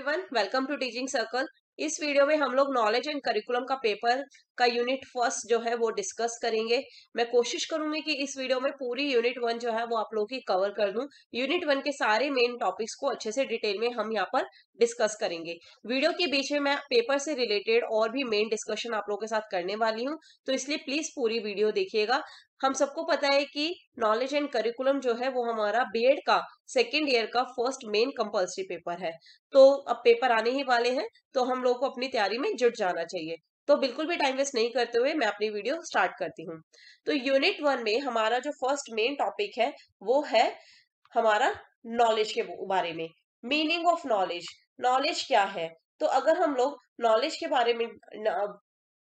Everyone welcome to teaching circle इस video में हम लोग नॉलेज एंड करिकुलम का पेपर का यूनिट फर्स्ट जो है वो डिस्कस करेंगे मैं कोशिश करूंगी कि इस वीडियो में पूरी यूनिट वन जो है वो आप लोगों की कवर कर दूं यूनिट वन के सारे मेन टॉपिक्स को अच्छे से डिटेल में हम यहाँ पर डिस्कस करेंगे वीडियो के बीच में मैं पेपर से रिलेटेड और भी मेन डिस्कशन आप लोगों के साथ करने वाली हूँ तो इसलिए प्लीज पूरी वीडियो देखिएगा हम सबको पता है कि नॉलेज एंड करिकुलम जो है वो हमारा बीएड का सेकेंड ईयर का फर्स्ट मेन कंपल्सरी पेपर है तो अब पेपर आने ही वाले हैं तो हम लोग को अपनी तैयारी में जुट जाना चाहिए तो बिल्कुल भी टाइम वेस्ट नहीं करते हुए मैं अपनी वीडियो स्टार्ट करती हूँ तो यूनिट वन में हमारा जो फर्स्ट मेन टॉपिक है वो है हमारा नॉलेज के बारे में मीनिंग ऑफ नॉलेज नॉलेज क्या है तो अगर हम लोग नॉलेज के बारे में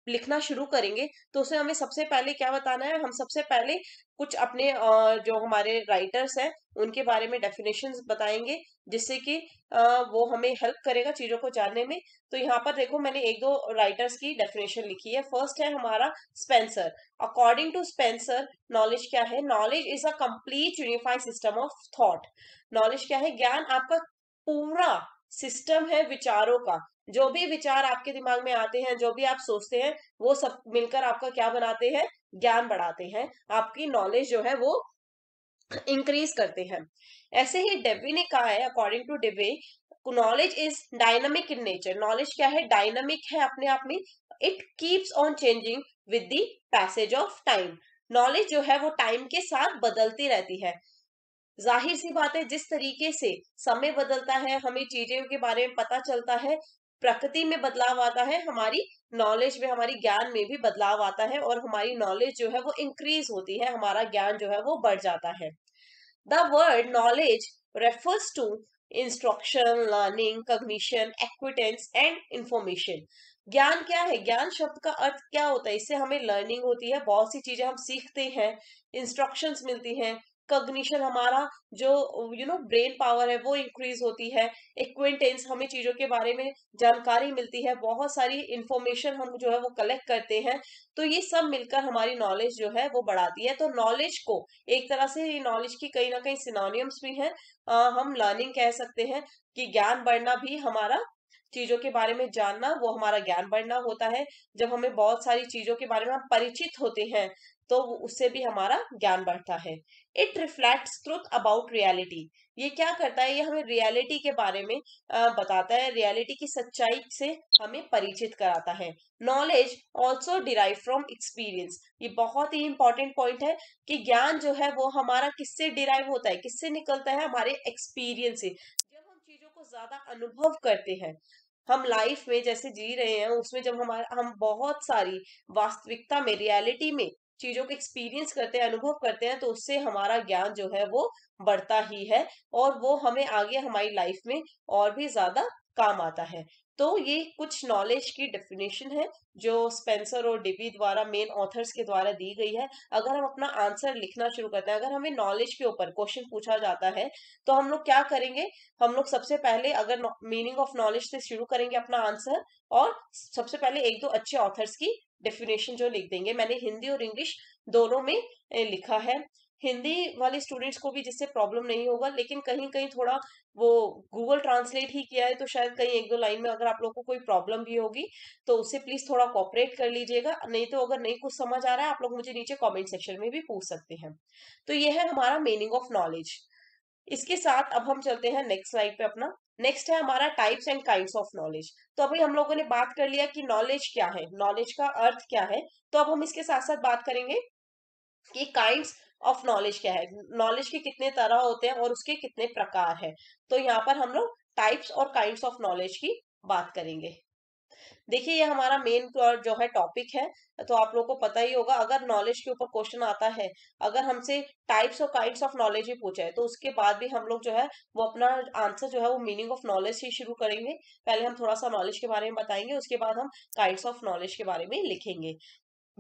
लिखना शुरू करेंगे तो उसे हमें सबसे पहले क्या बताना है हम सबसे पहले कुछ अपने जो हमारे राइटर्स हैं उनके बारे में डेफिनेशन बताएंगे जिससे कि वो हमें हेल्प करेगा चीजों को जानने में तो यहाँ पर देखो मैंने एक दो राइटर्स की डेफिनेशन लिखी है फर्स्ट है हमारा Spencer according to Spencer knowledge क्या है knowledge is a complete unified system of thought knowledge क्या है ज्ञान आपका पूरा सिस्टम है विचारों का जो भी विचार आपके दिमाग में आते हैं जो भी आप सोचते हैं वो सब मिलकर आपका क्या बनाते हैं ज्ञान बढ़ाते हैं आपकी नॉलेज जो है वो इंक्रीज करते हैं ऐसे ही डेवी ने कहा है according to Dewey knowledge is dynamic in nature knowledge क्या है डायनामिक है अपने आप में it keeps on changing with the passage of time knowledge जो है वो टाइम के साथ बदलती रहती है जाहिर सी बात है जिस तरीके से समय बदलता है हमें चीजों के बारे में पता चलता है प्रकृति में बदलाव आता है हमारी नॉलेज में हमारी ज्ञान में भी बदलाव आता है और हमारी नॉलेज जो है वो इंक्रीज होती है हमारा ज्ञान जो है वो बढ़ जाता है the word knowledge refers to instruction learning cognition acquaintance and information ज्ञान क्या है ज्ञान शब्द का अर्थ क्या होता है इससे हमें लर्निंग होती है बहुत सी चीजें हम सीखते हैं इंस्ट्रक्शंस मिलती हैं कग्निशन हमारा जो यू नो ब्रेन पावर है वो इंक्रीज होती है इक्विंटेंस हमें चीजों के बारे में जानकारी मिलती है बहुत सारी इंफॉर्मेशन हम जो है वो कलेक्ट करते हैं तो ये सब मिलकर हमारी नॉलेज जो है वो बढ़ाती है तो नॉलेज को एक तरह से नॉलेज की कहीं ना कहीं सिनोनियम्स भी हैं हम लर्निंग कह सकते हैं कि ज्ञान बढ़ना भी हमारा चीजों के बारे में जानना वो हमारा ज्ञान बढ़ना होता है जब हमें बहुत सारी चीजों के बारे में हम परिचित होते हैं तो उससे भी हमारा ज्ञान बढ़ता है it reflect truth about reality ये क्या करता है ये हमें रियलिटी के बारे में बताता है रियलिटी की सच्चाई से हमें परिचित कराता है knowledge also derive from experience ये बहुत ही इंपॉर्टेंट पॉइंट है कि ज्ञान जो है वो हमारा किससे डिराइव होता है किससे निकलता है हमारे एक्सपीरियंस से जब हम चीजों को ज्यादा अनुभव करते हैं हम लाइफ में जैसे जी रहे हैं उसमें जब हमारा हम बहुत सारी वास्तविकता में रियलिटी में चीजों को एक्सपीरियंस करते हैं अनुभव करते हैं तो उससे हमारा ज्ञान जो है वो बढ़ता ही है और वो हमें आगे हमारी लाइफ में और भी ज्यादा काम आता है तो ये कुछ नॉलेज की डेफिनेशन है जो स्पेंसर और डिबी द्वारा मेन ऑथर्स के द्वारा दी गई है अगर हम अपना आंसर लिखना शुरू करते हैं अगर हमें नॉलेज के ऊपर क्वेश्चन पूछा जाता है तो हम लोग क्या करेंगे हम लोग सबसे पहले अगर मीनिंग ऑफ नॉलेज से शुरू करेंगे अपना आंसर और सबसे पहले एक दो अच्छे ऑथर्स की डेफिनेशन जो लिख देंगे मैंने हिंदी और इंग्लिश दोनों में लिखा है हिंदी वाले स्टूडेंट्स को भी जिससे प्रॉब्लम नहीं होगा लेकिन कहीं कहीं थोड़ा वो गूगल ट्रांसलेट ही किया है तो शायद कहीं एक दो लाइन में अगर आप लोग को कोई प्रॉब्लम भी होगी तो उससे प्लीज थोड़ा कॉपरेट कर लीजिएगा नहीं तो अगर नहीं कुछ समझ आ रहा है आप लोग मुझे नीचे कॉमेंट सेक्शन में भी पूछ सकते हैं तो ये है हमारा मीनिंग ऑफ नॉलेज इसके साथ अब हम चलते हैं नेक्स्ट स्लाइड पे अपना नेक्स्ट है हमारा types and kinds of knowledge तो अभी हम लोगों ने बात कर लिया कि नॉलेज क्या है नॉलेज का अर्थ क्या है तो अब हम इसके साथ साथ बात करेंगे कि काइंड्स ऑफ नॉलेज क्या है नॉलेज के कितने तरह होते हैं और उसके कितने प्रकार है तो यहाँ पर हम लोग टाइप्स और काइंड्स ऑफ नॉलेज की बात करेंगे देखिए ये हमारा मेन जो है टॉपिक है तो आप लोगों को पता ही होगा अगर नॉलेज के ऊपर क्वेश्चन आता है अगर हमसे टाइप्स और काइंड ऑफ नॉलेज ही पूछा है तो उसके बाद भी हम लोग जो है वो अपना आंसर जो है वो मीनिंग ऑफ नॉलेज ही शुरू करेंगे पहले हम थोड़ा सा नॉलेज के बारे में बताएंगे उसके बाद हम काइंड ऑफ नॉलेज के बारे में लिखेंगे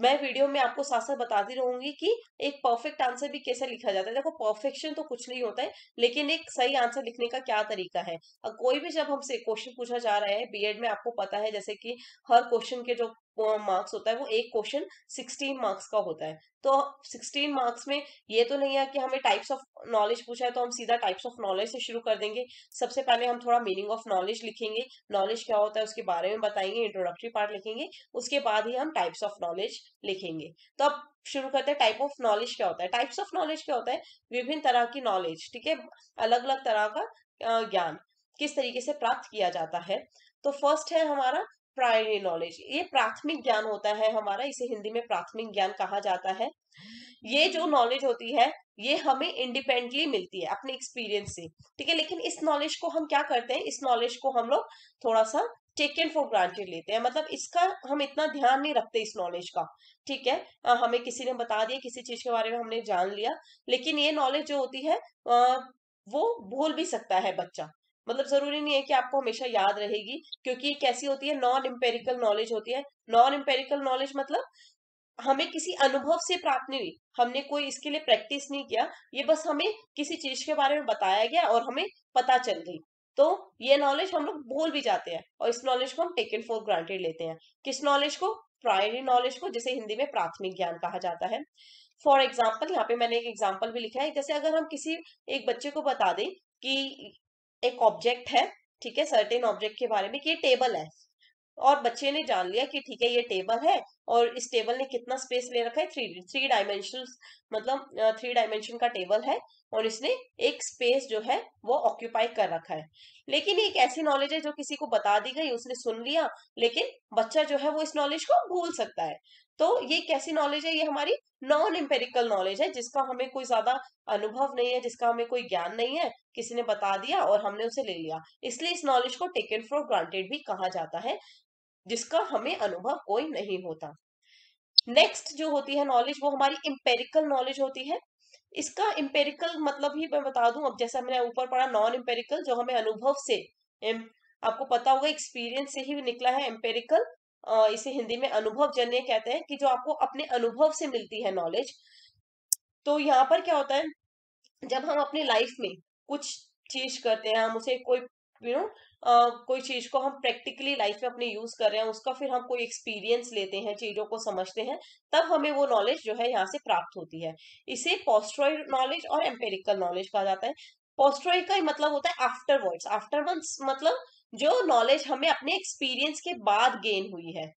मैं वीडियो में आपको साथ साथ बताती रहूंगी कि एक परफेक्ट आंसर भी कैसे लिखा जाता है देखो परफेक्शन तो कुछ नहीं होता है लेकिन एक सही आंसर लिखने का क्या तरीका है कोई भी जब हमसे क्वेश्चन पूछा जा रहा है बीएड में आपको पता है जैसे कि हर क्वेश्चन के जो मार्क्स होता है वो एक क्वेश्चन सिक्सटीन मार्क्स का होता है तो सिक्सटीन मार्क्स में ये तो नहीं है कि हमें टाइप्स ऑफ नॉलेज पूछा है तो हम सीधा टाइप्स ऑफ नॉलेज से शुरू कर देंगे सबसे पहले हम थोड़ा मीनिंग ऑफ नॉलेज लिखेंगे नॉलेज क्या होता है उसके बारे में बताएंगे इंट्रोडक्टरी पार्ट लिखेंगे उसके बाद ही हम टाइप्स ऑफ नॉलेज लिखेंगे तो अब शुरू करते हैं टाइप ऑफ नॉलेज क्या होता है टाइप्स ऑफ नॉलेज क्या होता है विभिन्न तरह की नॉलेज ठीक है अलग अलग तरह का ज्ञान किस तरीके से प्राप्त किया जाता है तो फर्स्ट है हमारा प्राइमरी नॉलेज ये प्राथमिक ज्ञान होता है हमारा इसे हिंदी में प्राथमिक ज्ञान कहा जाता है ये जो नॉलेज होती है ये हमें इंडिपेंडेंटली मिलती है अपने एक्सपीरियंस से ठीक है लेकिन इस नॉलेज को हम क्या करते हैं इस नॉलेज को हम लोग थोड़ा सा टेकन फॉर ग्रांटेड लेते हैं मतलब इसका हम इतना ध्यान नहीं रखते इस नॉलेज का ठीक है आ, हमें किसी ने बता दिया किसी चीज के बारे में हमने जान लिया लेकिन ये नॉलेज जो होती है आ, वो भूल भी सकता है बच्चा मतलब जरूरी नहीं है कि आपको हमेशा याद रहेगी क्योंकि ये कैसी होती है नॉन इम्पेरिकल नॉलेज होती है नॉन इम्पेरिकल नॉलेज मतलब हमें किसी अनुभव से प्राप्त नहीं हुई हमने कोई इसके लिए प्रैक्टिस नहीं किया ये बस हमें किसी चीज के बारे में बताया गया और हमें पता चल गई तो ये नॉलेज हम लोग भूल भी जाते हैं और इस नॉलेज को हम टेकन फॉर ग्रांटेड लेते हैं किस नॉलेज को प्रायरी नॉलेज को जिसे हिंदी में प्राथमिक ज्ञान कहा जाता है फॉर एग्जाम्पल यहाँ पे मैंने एक एग्जाम्पल भी लिखा है जैसे अगर हम किसी एक बच्चे को बता दें कि एक ऑब्जेक्ट है ठीक है सर्टेन ऑब्जेक्ट के बारे में कि ये टेबल है और बच्चे ने जान लिया कि ठीक है ये टेबल है और इस टेबल ने कितना स्पेस ले रखा है थ्री थ्री डायमेंशन मतलब थ्री डायमेंशन का टेबल है और इसने एक स्पेस जो है वो ऑक्यूपाई कर रखा है लेकिन एक ऐसी नॉलेज है जो किसी को बता दी गई उसने सुन लिया लेकिन बच्चा जो है वो इस नॉलेज को भूल सकता है तो ये कैसी नॉलेज है ये हमारी नॉन इम्पेरिकल नॉलेज है जिसका हमें कोई ज्यादा अनुभव नहीं है जिसका हमें कोई ज्ञान नहीं है किसी ने बता दिया और हमने उसे ले लिया इसलिए इस नॉलेज को टेकन फॉर ग्रांटेड भी कहा जाता है जिसका हमें अनुभव कोई नहीं होता नेक्स्ट जो होती है नॉलेज वो हमारी इम्पेरिकल नॉलेज होती है इसका इम्पेरिकल मतलब ही मैं बता दूं अब जैसा मैंने ऊपर पढ़ा नॉन इंपेरिकल जो हमें अनुभव से आपको पता होगा एक्सपीरियंस से ही निकला है एम्पेरिकल इसे हिंदी में अनुभव जन्य कहते हैं कि जो आपको अपने अनुभव से मिलती है नॉलेज तो यहाँ पर क्या होता है जब हम अपने लाइफ में कुछ चीज करते हैं हम उसे कोई यू नो कोई चीज को हम प्रैक्टिकली लाइफ में अपने यूज कर रहे हैं उसका फिर हम कोई एक्सपीरियंस लेते हैं चीजों को समझते हैं तब हमें वो नॉलेज जो है यहाँ से प्राप्त होती है इसे पोस्ट्रॉइड नॉलेज और एम्पेरिकल नॉलेज कहा जाता है पोस्ट्रॉइड का मतलब होता है आफ्टर आफ्टर वर्ड्स मतलब जो नॉलेज हमें अपने एक्सपीरियंस के बाद गेन हुई है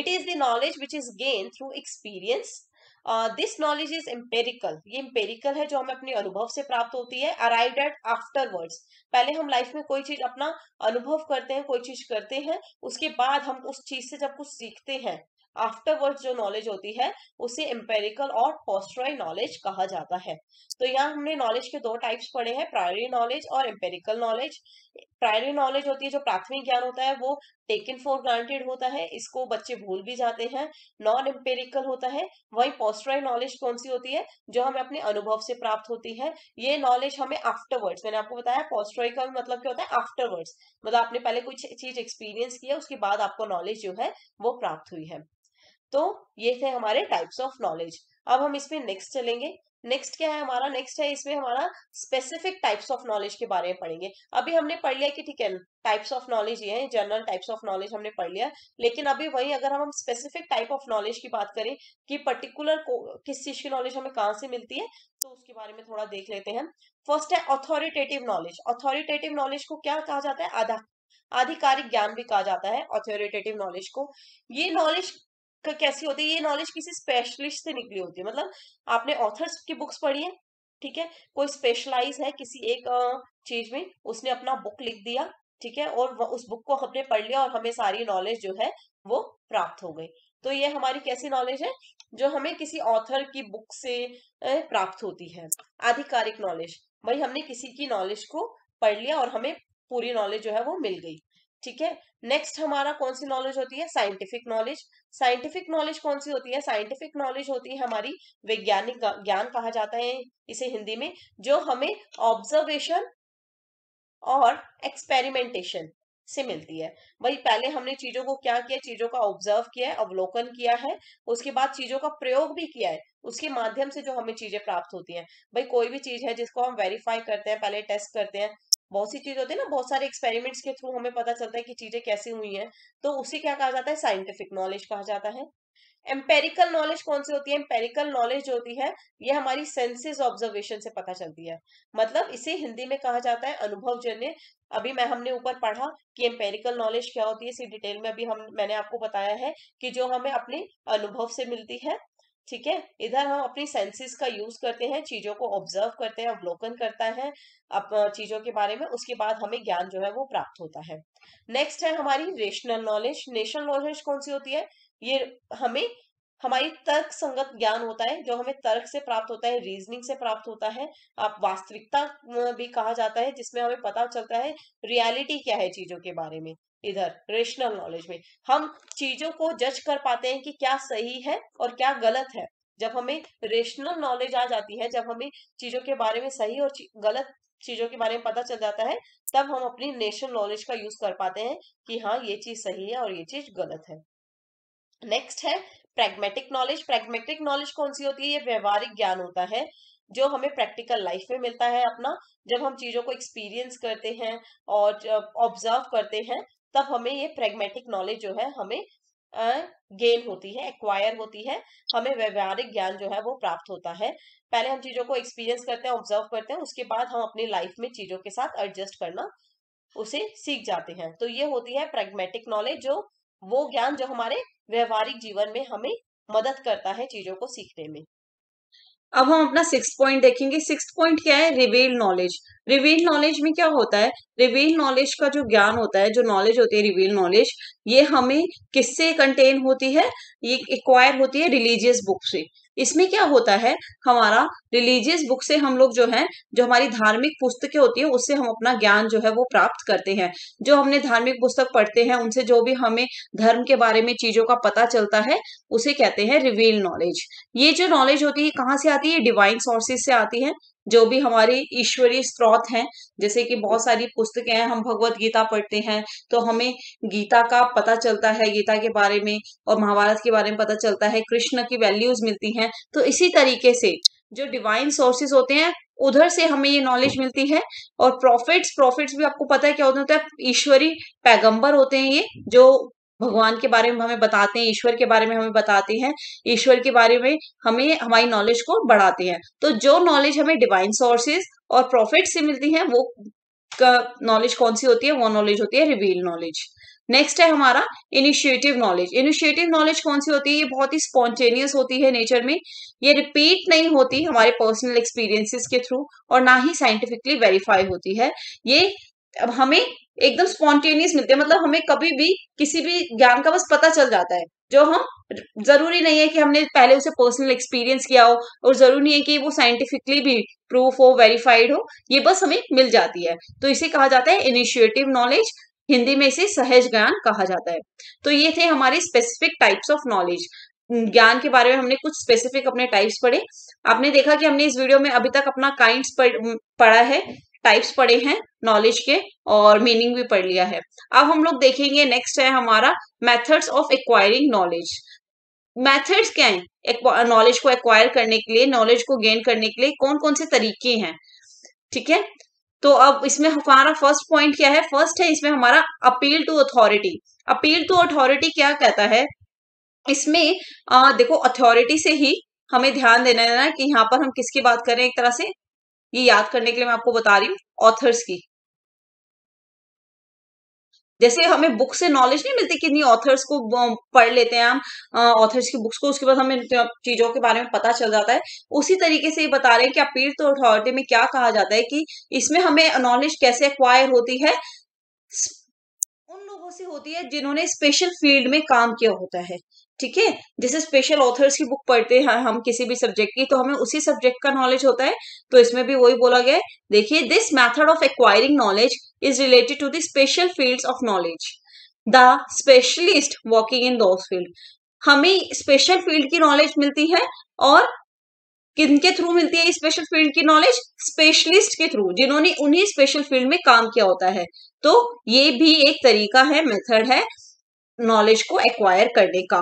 it is the knowledge which is gain through experience this knowledge is empirical ये एम्पेरिकल है जो हमें अपने अनुभव से प्राप्त होती है अराइव एट वर्ड्स पहले हम लाइफ में कोई चीज अपना अनुभव करते हैं कोई चीज करते हैं उसके बाद हम उस चीज से जब कुछ सीखते हैं वर्ड जो नॉलेज होती है उसे एम्पेरिकल और पोस्ट्रॉय नॉलेज कहा जाता है तो यहाँ हमने नॉलेज के दो टाइप्स पढ़े हैं प्रायरी नॉलेज और एम्पेरिकल नॉलेज प्रायरी नॉलेज होती है जो प्राथमिक ज्ञान होता है वो टेकन फॉर ग्रांटेड होता है इसको बच्चे भूल भी जाते हैं नॉन एम्पेरिकल होता है वही पोस्टराइन नॉलेज कौन सी होती है जो हमें अपने अनुभव से प्राप्त होती है ये नॉलेज हमें आफ्टरवर्ड्स मैंने आपको बताया पोस्टराइन का मतलब क्या होता है आफ्टरवर्ड्स मतलब आपने पहले कुछ चीज एक्सपीरियंस किया उसके बाद आपको नॉलेज जो है वो प्राप्त हुई है तो ये थे हमारे टाइप्स ऑफ नॉलेज अब हम इसमें नेक्स्ट चलेंगे नेक्स्ट क्या है हमारा नेक्स्ट है इसमें हमारा स्पेसिफिक टाइप्स ऑफ नॉलेज के बारे में पढ़ेंगे अभी हमने पढ़ लिया कि ठीक है टाइप्स ऑफ नॉलेज ये है जनरल टाइप्स ऑफ नॉलेज हमने पढ़ लिया लेकिन अभी वही अगर हम स्पेसिफिक टाइप ऑफ नॉलेज की बात करें कि पर्टिकुलर किस चीज की नॉलेज हमें कहाँ से मिलती है तो उसके बारे में थोड़ा देख लेते हैं फर्स्ट है ऑथोरिटेटिव नॉलेज ऑथोरिटेटिव नॉलेज को क्या कहा जाता है आधा आधिकारिक ज्ञान भी कहा जाता है ऑथोरिटेटिव नॉलेज को ये नॉलेज कैसी होती है ये नॉलेज किसी स्पेशलिस्ट से निकली होती है मतलब आपने ऑथर्स की बुक्स पढ़ी है ठीक है कोई स्पेशलाइज है किसी एक चीज में उसने अपना बुक लिख दिया ठीक है और उस बुक को हमने पढ़ लिया और हमें सारी नॉलेज जो है वो प्राप्त हो गई तो ये हमारी कैसी नॉलेज है जो हमें किसी ऑथर की बुक से प्राप्त होती है आधिकारिक नॉलेज भाई हमने किसी की नॉलेज को पढ़ लिया और हमें पूरी नॉलेज जो है वो मिल गई ठीक है नेक्स्ट हमारा कौन सी नॉलेज होती है साइंटिफिक नॉलेज साइंटिफिक नॉलेज कौन सी होती है साइंटिफिक नॉलेज होती है हमारी वैज्ञानिक ज्ञान कहा जाता है इसे हिंदी में जो हमें ऑब्जर्वेशन और एक्सपेरिमेंटेशन से मिलती है वही पहले हमने चीजों को क्या किया चीजों का ऑब्जर्व किया है अवलोकन किया है उसके बाद चीजों का प्रयोग भी किया है उसके माध्यम से जो हमें चीजें प्राप्त होती हैं भाई कोई भी चीज है जिसको हम वेरीफाई करते हैं पहले टेस्ट करते हैं बहुत सी चीज होती है ना बहुत सारे एक्सपेरिमेंट्स के थ्रू हमें पता चलता है कि चीजें कैसी हुई हैं तो उसे क्या कहा जाता है साइंटिफिक नॉलेज कहा जाता है एम्पेरिकल नॉलेज कौन सी होती है एम्पेरिकल नॉलेज जो होती है ये हमारी सेंसेस ऑब्जर्वेशन से पता चलती है मतलब इसे हिंदी में कहा जाता है अनुभवजन्य अभी मैं हमने ऊपर पढ़ा कि एम्पेरिकल नॉलेज क्या होती है इसी डिटेल में अभी हम मैंने आपको बताया है कि जो हमें अपने अनुभव से मिलती है ठीक है इधर हम अपनी सेंसेस का यूज करते हैं चीजों को ऑब्जर्व करते हैं अवलोकन करता है अब चीजों के बारे में उसके बाद हमें ज्ञान जो है वो प्राप्त होता है नेक्स्ट है हमारी रेशनल नॉलेज नेशनल नॉलेज कौन सी होती है ये हमें हमारी तर्क संगत ज्ञान होता है जो हमें तर्क से प्राप्त होता है रीजनिंग से प्राप्त होता है आप वास्तविकता भी कहा जाता है जिसमें हमें पता चलता है रियलिटी क्या है चीजों के बारे में इधर रेशनल नॉलेज में हम चीजों को जज कर पाते हैं कि क्या सही है और क्या गलत है जब हमें रेशनल नॉलेज आ जाती है जब हमें चीजों के बारे में सही और गलत चीजों के बारे में पता चल जाता है तब हम अपनी नेशनल नॉलेज का यूज कर पाते हैं कि हाँ ये चीज सही है और ये चीज गलत है नेक्स्ट है प्रैग्मेटिक नॉलेज प्रैग्मेटिक नॉलेज कौन सी होती है ये व्यवहारिक ज्ञान होता है जो हमें प्रैक्टिकल लाइफ में मिलता है अपना जब हम चीजों को एक्सपीरियंस करते हैं और ऑब्जर्व करते हैं तब हमें ये प्रेगमेटिक नॉलेज जो है हमें गेन होती है एक्वायर होती है हमें व्यवहारिक ज्ञान जो है वो प्राप्त होता है पहले हम चीजों को एक्सपीरियंस करते हैं ऑब्जर्व करते हैं उसके बाद हम अपनी लाइफ में चीजों के साथ एडजस्ट करना उसे सीख जाते हैं तो ये होती है प्रेगमेटिक नॉलेज जो वो ज्ञान जो हमारे व्यवहारिक जीवन में हमें मदद करता है चीजों को सीखने में अब हम अपना सिक्स पॉइंट देखेंगे सिक्स पॉइंट क्या है रिवेल नॉलेज रिवील नॉलेज में क्या होता है रिवील नॉलेज का जो ज्ञान होता है जो नॉलेज होती है रिवील नॉलेज ये हमें किससे कंटेन होती है ये एक्वायर होती है रिलीजियस बुक से इसमें क्या होता है हमारा रिलीजियस बुक से हम लोग जो है जो हमारी धार्मिक पुस्तकें होती है उससे हम अपना ज्ञान जो है वो प्राप्त करते हैं जो हमने धार्मिक पुस्तक पढ़ते हैं उनसे जो भी हमें धर्म के बारे में चीजों का पता चलता है उसे कहते हैं रिवील नॉलेज ये जो नॉलेज होती है कहाँ से आती है डिवाइन सोर्सेज से आती है जो भी हमारी ईश्वरीय स्रोत हैं जैसे कि बहुत सारी पुस्तकें हैं हम भगवत गीता पढ़ते हैं तो हमें गीता का पता चलता है गीता के बारे में और महाभारत के बारे में पता चलता है कृष्ण की वैल्यूज मिलती हैं तो इसी तरीके से जो डिवाइन सोर्सेस होते हैं उधर से हमें ये नॉलेज मिलती है और प्रॉफिट्स प्रॉफिट्स भी आपको पता है क्या होता है ईश्वरी पैगंबर होते हैं ये जो भगवान के बारे में हमें बताते हैं ईश्वर के बारे में हमें बताते हैं ईश्वर के बारे में हमें हमारी नॉलेज को बढ़ाते हैं तो जो नॉलेज हमें डिवाइन सोर्सेज और प्रॉफिट से मिलती है वो नॉलेज कौन सी होती है वो नॉलेज होती है रिवील नॉलेज नेक्स्ट है हमारा इनिशिएटिव नॉलेज इनिशिएटिव नॉलेज कौन सी होती है ये बहुत ही स्पॉन्टेनियस होती है नेचर में ये रिपीट नहीं होती हमारे पर्सनल एक्सपीरियंसेस के थ्रू और ना ही साइंटिफिकली वेरीफाई होती है ये अब हमें एकदम स्पॉन्टेनियस मिलते हैं मतलब हमें कभी भी किसी भी ज्ञान का बस पता चल जाता है जो हम जरूरी नहीं है कि हमने पहले उसे पर्सनल एक्सपीरियंस किया हो और जरूरी नहीं है कि वो साइंटिफिकली भी प्रूफ हो वेरीफाइड हो ये बस हमें मिल जाती है तो इसे कहा जाता है इनिशिएटिव नॉलेज हिंदी में इसे सहज ज्ञान कहा जाता है तो ये थे हमारे स्पेसिफिक टाइप्स ऑफ नॉलेज ज्ञान के बारे में हमने कुछ स्पेसिफिक अपने टाइप्स पढ़े आपने देखा कि हमने इस वीडियो में अभी तक अपना काइंड पढ़ा है टाइप्स पढ़े हैं नॉलेज के और मीनिंग भी पढ़ लिया है अब हम लोग देखेंगे नेक्स्ट है हमारा methods of acquiring knowledge methods क्या हैं नॉलेज को एक्वायर करने के लिए नॉलेज को गेन करने के लिए कौन कौन से तरीके हैं ठीक है तो अब इसमें हमारा फर्स्ट पॉइंट क्या है फर्स्ट है इसमें हमारा appeal to authority appeal to authority क्या कहता है इसमें आ, देखो अथॉरिटी से ही हमें ध्यान देना है ना कि यहाँ पर हम किसकी बात कर रहे हैं एक तरह से ये याद करने के लिए मैं आपको बता रही हूँ ऑथर्स की जैसे हमें बुक से नॉलेज नहीं मिलती कितनी ऑथर्स को पढ़ लेते हैं हम ऑथर्स की बुक्स को उसके बाद हमें चीजों के बारे में पता चल जाता है उसी तरीके से ये बता रहे हैं कि अपील तो अथॉरिटी में क्या कहा जाता है कि इसमें हमें नॉलेज कैसे एक्वायर होती है उन लोगों से होती है जिन्होंने स्पेशल फील्ड में काम किया होता है ठीक है जैसे स्पेशल ऑथर्स की बुक पढ़ते हैं हम किसी भी सब्जेक्ट की तो हमें उसी सब्जेक्ट का नॉलेज होता है तो इसमें भी वही बोला गया है देखिए this method of acquiring knowledge is related to the special field of knowledge the specialist working in those field हमें स्पेशल फील्ड की नॉलेज मिलती है और किन के थ्रू मिलती है स्पेशल फील्ड की नॉलेज स्पेशलिस्ट के थ्रू जिन्होंने उन्हीं स्पेशल फील्ड में काम किया होता है तो ये भी एक तरीका है मेथड है नॉलेज को एक्वायर करने का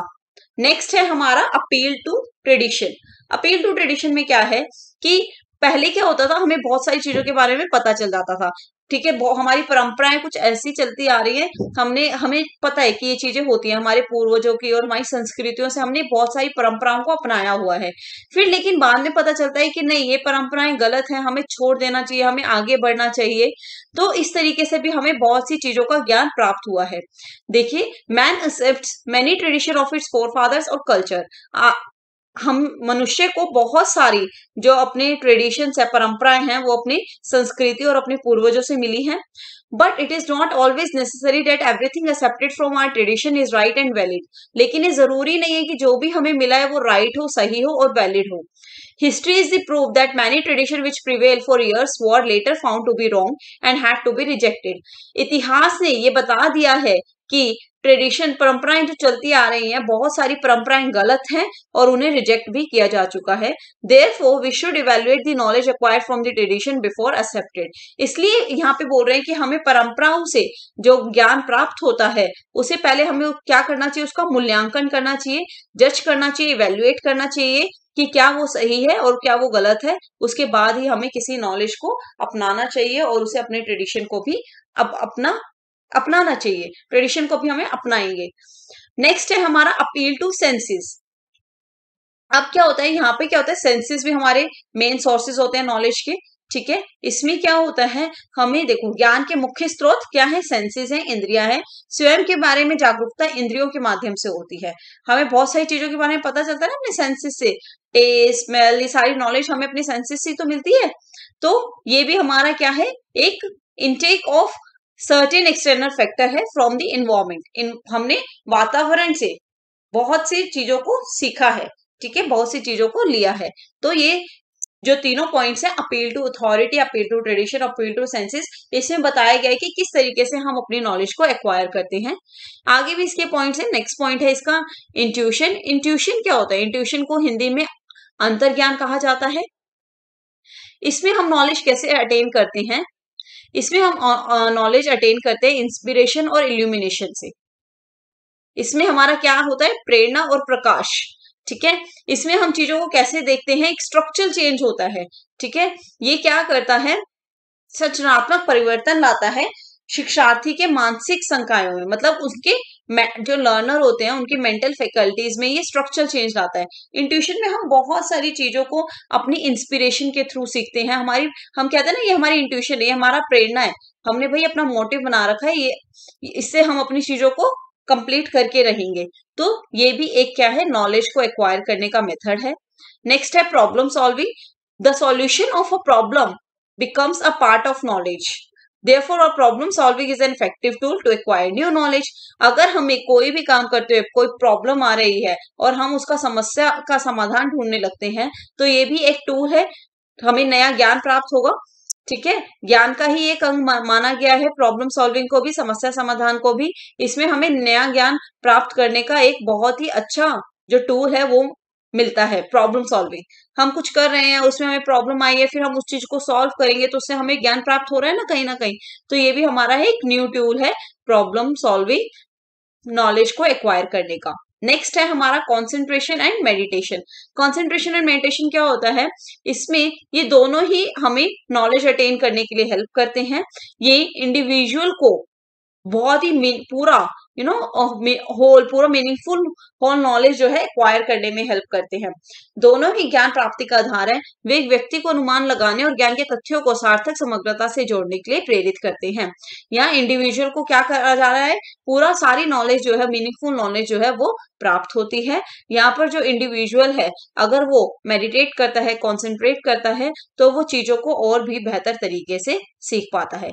नेक्स्ट है हमारा appeal to tradition appeal to tradition में क्या है कि पहले क्या होता था हमें बहुत सारी चीजों के बारे में पता चल जाता था ठीक है हमारी परंपराएं कुछ ऐसी चलती आ रही है अच्छा। हमने हमें पता है कि ये चीजें होती हैं हमारे पूर्वजों की और हमारी संस्कृतियों से हमने बहुत सारी परंपराओं को अपनाया हुआ है फिर लेकिन बाद में पता चलता है कि नहीं ये परंपराएं गलत है हमें छोड़ देना चाहिए हमें आगे बढ़ना चाहिए तो इस तरीके से भी हमें बहुत सी चीजों का ज्ञान प्राप्त हुआ है देखिए man accept many tradition of its forefathers और कल्चर हम मनुष्य को बहुत सारी जो अपने ट्रेडिशंस है परंपराएं हैं वो अपनी संस्कृति और अपने पूर्वजों से मिली हैं but it is not always necessary that everything accepted from our tradition is right and valid लेकिन ये जरूरी नहीं है कि जो भी हमें मिला है वो राइट right हो सही हो और वैलिड हो history is the proof that many tradition which prevail for years were later found to be wrong and have to be rejected इतिहास ने ये बता दिया है कि ट्रेडिशन परंपराएं जो चलती आ रही हैं बहुत सारी परंपराएं गलत हैं और उन्हें रिजेक्ट भी किया जा चुका है therefore we should evaluate the knowledge acquired from the tradition before accepted इसलिए यहाँ पे बोल रहे हैं कि हमें परंपराओं से जो ज्ञान प्राप्त होता है उसे पहले हमें क्या करना चाहिए उसका मूल्यांकन करना चाहिए जज करना चाहिए इवेल्युएट करना चाहिए कि क्या वो सही है और क्या वो गलत है उसके बाद ही हमें किसी नॉलेज को अपनाना चाहिए और उसे अपने ट्रेडिशन को भी अब अपना अपनाना चाहिए ट्रेडिशन को भी हमें अपनाएंगे नेक्स्ट है हमारा अपील टू सेंसेस अब क्या होता है यहाँ पे क्या होता है सेंसेस भी हमारे मेन सोर्सेज होते हैं नॉलेज के ठीक है इसमें क्या होता है हमें देखो ज्ञान के मुख्य स्रोत क्या है सेंसेस है इंद्रिया है स्वयं के बारे में जागरूकता इंद्रियों के माध्यम से होती है हमें बहुत सारी चीजों के बारे में पता चलता है ना अपने सेंसेस से टेस्ट स्मेल ये सारी नॉलेज हमें अपने सेंसेस से तो मिलती है तो ये भी हमारा क्या है एक intake of certain external factor है फ्रॉम द इन्वायरमेंट हमने वातावरण से बहुत सी चीजों को सीखा है ठीक है बहुत सी चीजों को लिया है तो ये जो तीनों पॉइंट्स हैं appeal to authority appeal to tradition appeal to senses इसमें बताया गया है कि किस तरीके से हम अपनी नॉलेज को एक्वायर करते हैं आगे भी इसके पॉइंट्स हैं नेक्स्ट पॉइंट है इसका इंट्यूशन इंट्यूशन क्या होता है इंट्यूशन को हिंदी में अंतर्ज्ञान कहा जाता है इसमें हम नॉलेज कैसे अटेन करते हैं इसमें हम नॉलेज अटेन करते हैं इंस्पिरेशन और इल्यूमिनेशन से इसमें हमारा क्या होता है प्रेरणा और प्रकाश ठीक है इसमें हम चीजों को कैसे देखते हैं एक स्ट्रक्चरल चेंज होता है ठीक है ये क्या करता है सचनात्मक परिवर्तन लाता है शिक्षार्थी के मानसिक संकायों में मतलब उसके जो लर्नर होते हैं उनकी मेंटल फैकल्टीज में ये स्ट्रक्चर चेंज लाता है इंट्यूशन में हम बहुत सारी चीजों को अपनी इंस्पिरेशन के थ्रू सीखते हैं हमारी हम कहते हैं ना ये हमारी इंट्यूशन है ये हमारा प्रेरणा है हमने भाई अपना मोटिव बना रखा है ये इससे हम अपनी चीजों को कंप्लीट करके रहेंगे तो ये भी एक क्या है नॉलेज को एक्वायर करने का मेथड है नेक्स्ट है problem solving the solution of a problem becomes a part of knowledge therefore और problem solving is an effective tool to acquire new knowledge अगर हमें कोई भी काम करते हुए कोई प्रॉब्लम आ रही है और हम उसका समस्या का समाधान ढूंढने लगते हैं तो ये भी एक टूल है हमें नया ज्ञान प्राप्त होगा ठीक है ज्ञान का ही एक अंग माना गया है प्रॉब्लम सॉल्विंग को भी समस्या समाधान को भी इसमें हमें नया ज्ञान प्राप्त करने का एक बहुत ही अच्छा जो टूल है वो मिलता है प्रॉब्लम सॉल्विंग हम कुछ कर रहे हैं उसमें हमें प्रॉब्लम आई है फिर हम उस चीज को सॉल्व करेंगे तो उससे हमें ज्ञान प्राप्त हो रहा है ना कहीं ना कहीं तो ये भी हमारा है एक न्यू टूल है प्रॉब्लम सॉल्विंग नॉलेज को एक्वायर करने का नेक्स्ट है हमारा concentration and meditation concentration and meditation क्या होता है इसमें ये दोनों ही हमें नॉलेज अटेन करने के लिए हेल्प करते हैं ये इंडिविजुअल को बहुत ही पूरा यू नो होल पूरा मीनिंगफुल होल नॉलेज जो है एक्वायर करने में हेल्प करते हैं दोनों ही ज्ञान प्राप्ति का आधार है वे एक व्यक्ति को अनुमान लगाने और ज्ञान के तथ्यों को सार्थक समग्रता से जोड़ने के लिए प्रेरित करते हैं यहाँ इंडिविजुअल को क्या करा जा रहा है पूरा सारी नॉलेज जो है मीनिंगफुल नॉलेज जो है वो प्राप्त होती है यहाँ पर जो इंडिविजुअल है अगर वो मेडिटेट करता है कॉन्सेंट्रेट करता है तो वो चीजों को और भी बेहतर तरीके से सीख पाता है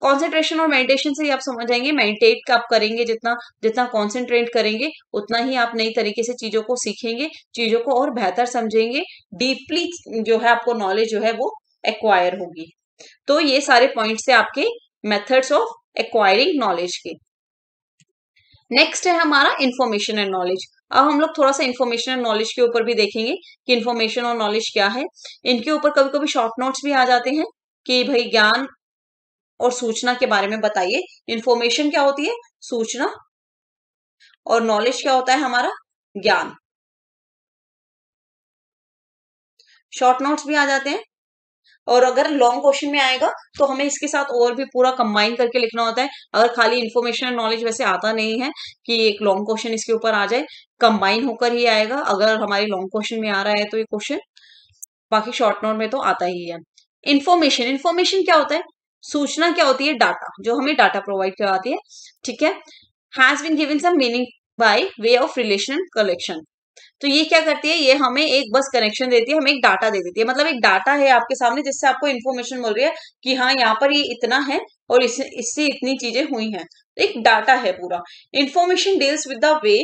कॉन्सेंट्रेशन और मेडिटेशन से ही आप समझ आएंगे मेडिटेट आप करेंगे जितना जितना कॉन्सेंट्रेट करेंगे उतना ही आप नई तरीके से चीजों को सीखेंगे चीजों को और बेहतर समझेंगे डीपली जो है आपको नॉलेज जो है वो एक्वायर होगी तो ये सारे पॉइंट्स थे आपके मेथड्स ऑफ एक्वायरिंग नॉलेज के नेक्स्ट है हमारा इन्फॉर्मेशन एंड नॉलेज अब हम लोग थोड़ा सा इन्फॉर्मेशन एंड नॉलेज के ऊपर भी देखेंगे कि इन्फॉर्मेशन और नॉलेज क्या है इनके ऊपर कभी कभी शॉर्ट नोट्स भी आ जाते हैं कि भाई ज्ञान और सूचना के बारे में बताइए इंफॉर्मेशन क्या होती है सूचना और नॉलेज क्या होता है हमारा ज्ञान शॉर्ट नोट्स भी आ जाते हैं और अगर लॉन्ग क्वेश्चन में आएगा तो हमें इसके साथ और भी पूरा कंबाइन करके लिखना होता है अगर खाली इन्फॉर्मेशन एंड नॉलेज वैसे आता नहीं है कि एक लॉन्ग क्वेश्चन इसके ऊपर आ जाए कंबाइन होकर ही आएगा अगर हमारे लॉन्ग क्वेश्चन में आ रहा है तो ये क्वेश्चन बाकी शॉर्ट नोट में तो आता ही है इन्फॉर्मेशन इन्फॉर्मेशन क्या होता है सूचना क्या होती है डाटा जो हमें डाटा प्रोवाइड करवाती है ठीक है has been given some meaning by way of relation collection तो ये क्या करती है ये हमें एक बस कनेक्शन देती है हमें एक डाटा दे देती है मतलब एक डाटा है आपके सामने जिससे आपको इन्फॉर्मेशन मिल रही है कि हाँ यहाँ पर ये इतना है और इस, इससे इतनी चीजें हुई हैं तो एक डाटा है पूरा information deals with the way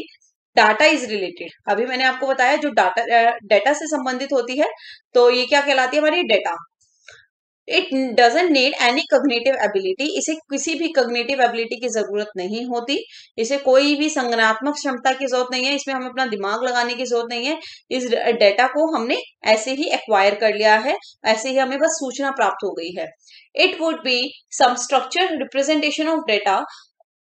data is related अभी मैंने आपको बताया जो डाटा डाटा से संबंधित होती है तो ये क्या कहलाती है हमारी data it doesn't need any cognitive ability इसे किसी भी कग्नेटिव एबिलिटी की जरूरत नहीं होती इसे कोई भी संगनात्मक क्षमता की जरूरत नहीं है इसमें हम अपना दिमाग लगाने की जरूरत नहीं है इस डेटा को हमने ऐसे ही एक्वायर कर लिया है ऐसे ही हमें बस सूचना प्राप्त हो गई है it would be some structure representation of data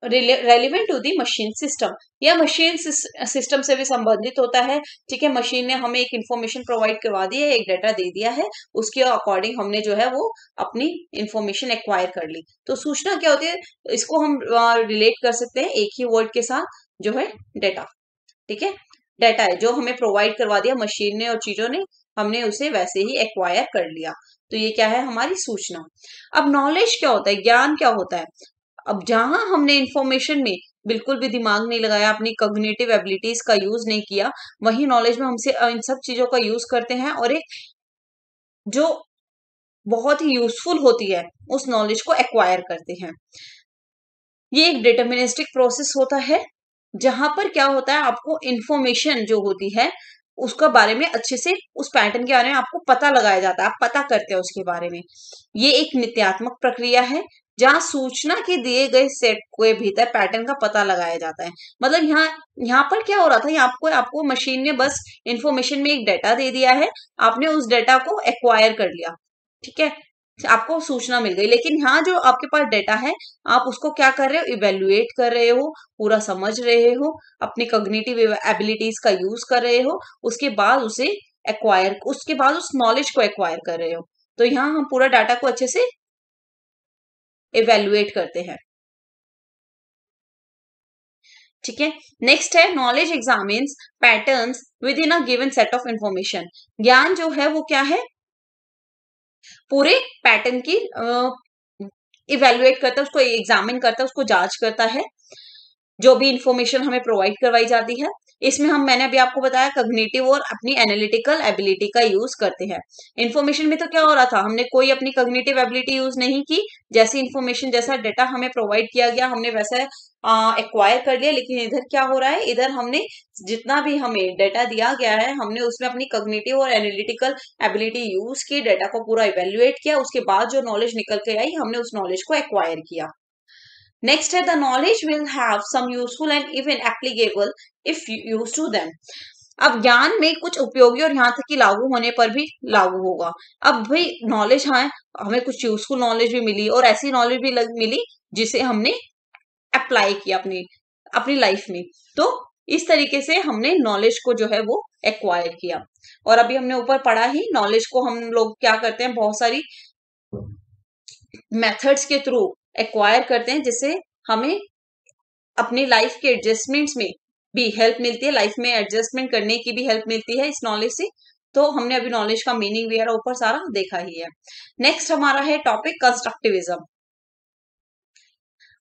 relevant to the machine system या मशीन सिस्टम से भी संबंधित होता है ठीक है मशीन ने हमें एक इन्फॉर्मेशन प्रोवाइड करवा दी है एक डाटा दे दिया है उसके अकॉर्डिंग हमने जो है वो अपनी इन्फॉर्मेशन एक्वायर कर ली तो सूचना क्या होती है इसको हम रिलेट कर सकते हैं एक ही वर्ड के साथ जो है डेटा ठीक है डेटा है जो हमें प्रोवाइड करवा दिया मशीन ने और चीजों ने हमने उसे वैसे ही एक्वायर कर लिया तो ये क्या है हमारी सूचना अब नॉलेज क्या होता है ज्ञान क्या होता है अब जहां हमने इंफॉर्मेशन में बिल्कुल भी दिमाग नहीं लगाया अपनी कग्नेटिव एबिलिटीज का यूज नहीं किया वही नॉलेज में हमसे इन सब चीजों का यूज करते हैं और एक जो बहुत ही यूजफुल होती है उस नॉलेज को एक्वायर करते हैं ये एक डिटर्मिनिस्टिक प्रोसेस होता है जहां पर क्या होता है आपको इंफॉर्मेशन जो होती है उसका बारे में अच्छे से उस पैटर्न के बारे में आपको पता लगाया जाता है आप पता करते हैं उसके बारे में ये एक नित्यात्मक प्रक्रिया है जहां सूचना के दिए गए सेट के भीतर पैटर्न का पता लगाया जाता है मतलब यहाँ यहाँ पर क्या हो रहा था यहाँ आपको आपको मशीन ने बस इंफॉर्मेशन में एक डेटा दे दिया है आपने उस डेटा को एक्वायर कर लिया ठीक है आपको सूचना मिल गई लेकिन यहाँ जो आपके पास डेटा है आप उसको क्या कर रहे हो इवेल्युएट कर रहे हो पूरा समझ रहे हो अपनी कग्निटिव एबिलिटीज का यूज कर रहे हो उसके बाद उसे एक्वायर उसके बाद उस नॉलेज को एक्वायर कर रहे हो तो यहाँ हम पूरा डाटा को अच्छे से इवेल्युएट करते हैं ठीक है नेक्स्ट है knowledge examine patterns within a given set of information ज्ञान जो है वो क्या है पूरे पैटर्न की इवेल्युएट uh, करता है उसको एग्जामिन करता है उसको जांच करता है जो भी इंफॉर्मेशन हमें प्रोवाइड करवाई जाती है इसमें हम मैंने अभी आपको बताया कग्नेटिव और अपनी एनालिटिकल एबिलिटी का यूज करते हैं इन्फॉर्मेशन में तो क्या हो रहा था हमने कोई अपनी कग्नेटिव एबिलिटी यूज नहीं की जैसी इन्फॉर्मेशन जैसा डेटा हमें प्रोवाइड किया गया हमने वैसा एक्वायर कर लिया लेकिन इधर क्या हो रहा है इधर हमने जितना भी हमें डेटा दिया गया है हमने उसमें अपनी कग्नेटिव और एनालिटिकल एबिलिटी यूज की डेटा को पूरा इवेल्युएट किया उसके बाद जो नॉलेज निकल के आई हमने उस नॉलेज को एक्वायर किया Next है the knowledge will have some useful and even applicable if used to them. अब ज्ञान में कुछ उपयोगी और यहाँ तक कि लागू होने पर भी लागू होगा अब भाई नॉलेज हाँ हमें कुछ यूजफुल नॉलेज भी मिली और ऐसी नॉलेज भी लग, मिली जिसे हमने अप्लाई किया अपनी अपनी लाइफ में तो इस तरीके से हमने नॉलेज को जो है वो एक्वायर किया और अभी हमने ऊपर पढ़ा ही नॉलेज को हम लोग क्या करते हैं बहुत सारी मेथड्स के थ्रू एक्वायर करते हैं जिससे हमें अपनी लाइफ के एडजस्टमेंट्स में भी हेल्प मिलती है लाइफ में एडजस्टमेंट करने की भी हेल्प मिलती है इस नॉलेज से तो हमने अभी नॉलेज का मीनिंग वगैरह ऊपर सारा देखा ही है नेक्स्ट हमारा है topic constructivism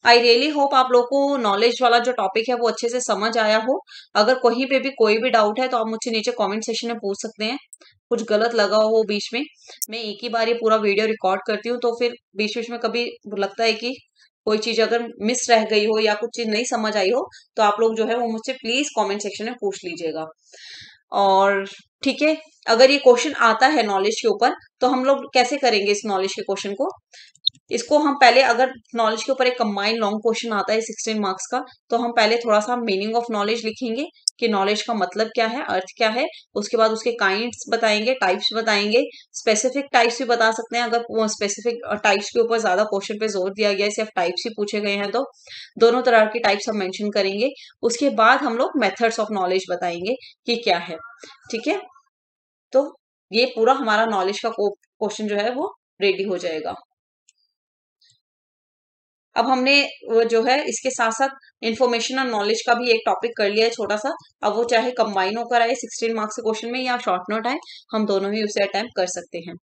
I really hope आप लोग को नॉलेज वाला जो टॉपिक है वो अच्छे से समझ आया हो अगर कहीं पे भी कोई भी डाउट है तो आप मुझे नीचे कमेंट सेशन में पूछ सकते हैं कुछ गलत लगा हो बीच में मैं एक ही बार ये पूरा वीडियो रिकॉर्ड करती हूँ तो फिर बीच बीच में कभी लगता है कि कोई चीज अगर मिस रह गई हो या कुछ चीज नहीं समझ आई हो तो आप लोग जो है वो मुझसे प्लीज कॉमेंट सेक्शन में पूछ लीजिएगा और ठीक है अगर ये क्वेश्चन आता है नॉलेज के ऊपर तो हम लोग कैसे करेंगे इस नॉलेज के क्वेश्चन को इसको हम पहले अगर नॉलेज के ऊपर एक कंबाइंड लॉन्ग क्वेश्चन आता है सिक्सटीन मार्क्स का तो हम पहले थोड़ा सा मीनिंग ऑफ नॉलेज लिखेंगे कि नॉलेज का मतलब क्या है अर्थ क्या है उसके बाद उसके काइंड्स बताएंगे टाइप्स बताएंगे स्पेसिफिक टाइप्स भी बता सकते हैं अगर स्पेसिफिक टाइप्स के ऊपर ज्यादा क्वेश्चन पे जोर दिया गया है सिर्फ टाइप्स ही पूछे गए हैं तो दोनों तरह के टाइप्स हम मैंशन करेंगे उसके बाद हम लोग मेथड्स ऑफ नॉलेज बताएंगे कि क्या है ठीक है तो ये पूरा हमारा नॉलेज का क्वेश्चन जो है वो रेडी हो जाएगा अब हमने जो है इसके साथ साथ इन्फॉर्मेशन और नॉलेज का भी एक टॉपिक कर लिया है छोटा सा अब वो चाहे कंबाइन होकर आए सिक्सटीन मार्क्स के क्वेश्चन में या शॉर्ट नोट आए हम दोनों ही उसे अटैम्प्ट कर सकते हैं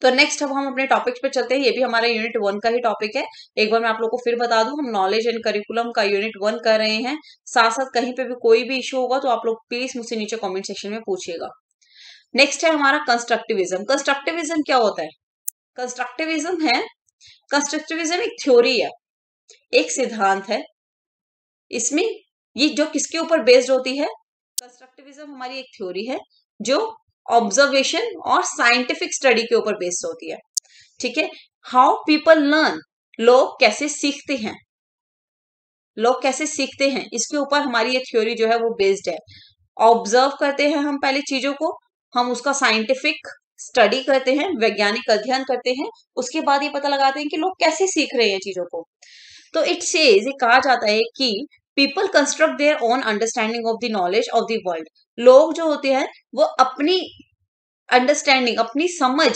तो नेक्स्ट अब हम अपने टॉपिक्स पे चलते हैं ये भी हमारा यूनिट वन का ही टॉपिक है एक बार मैं आप लोग को फिर बता दूं हम नॉलेज एंड करिकुलम का यूनिट वन कर रहे हैं साथ साथ कहीं पे भी कोई भी इशू होगा तो आप लोग प्लीज मुझसे नीचे कमेंट सेक्शन में पूछिएगा नेक्स्ट है हमारा कंस्ट्रक्टिविज्म कंस्ट्रक्टिविज्म क्या होता है कंस्ट्रक्टिविज्म है कंस्ट्रक्टिविज्म एक थ्योरी है एक सिद्धांत है इसमें ये जो किसके ऊपर बेस्ड होती है कंस्ट्रक्टिविज्म हमारी एक थ्योरी है जो ऑब्जर्वेशन और साइंटिफिक स्टडी के ऊपर बेस्ड होती है ठीक है हाउ पीपल लर्न लोग कैसे सीखते हैं लोग कैसे सीखते हैं इसके ऊपर हमारी ये थ्योरी जो है वो बेस्ड है ऑब्जर्व करते हैं हम पहले चीजों को हम उसका साइंटिफिक स्टडी करते हैं वैज्ञानिक अध्ययन करते हैं उसके बाद ये पता लगाते हैं कि लोग कैसे सीख रहे हैं चीजों को तो इट सेज कहा जाता है कि people construct their own understanding of the knowledge of the world लोग जो होते हैं वो अपनी अंडरस्टैंडिंग अपनी समझ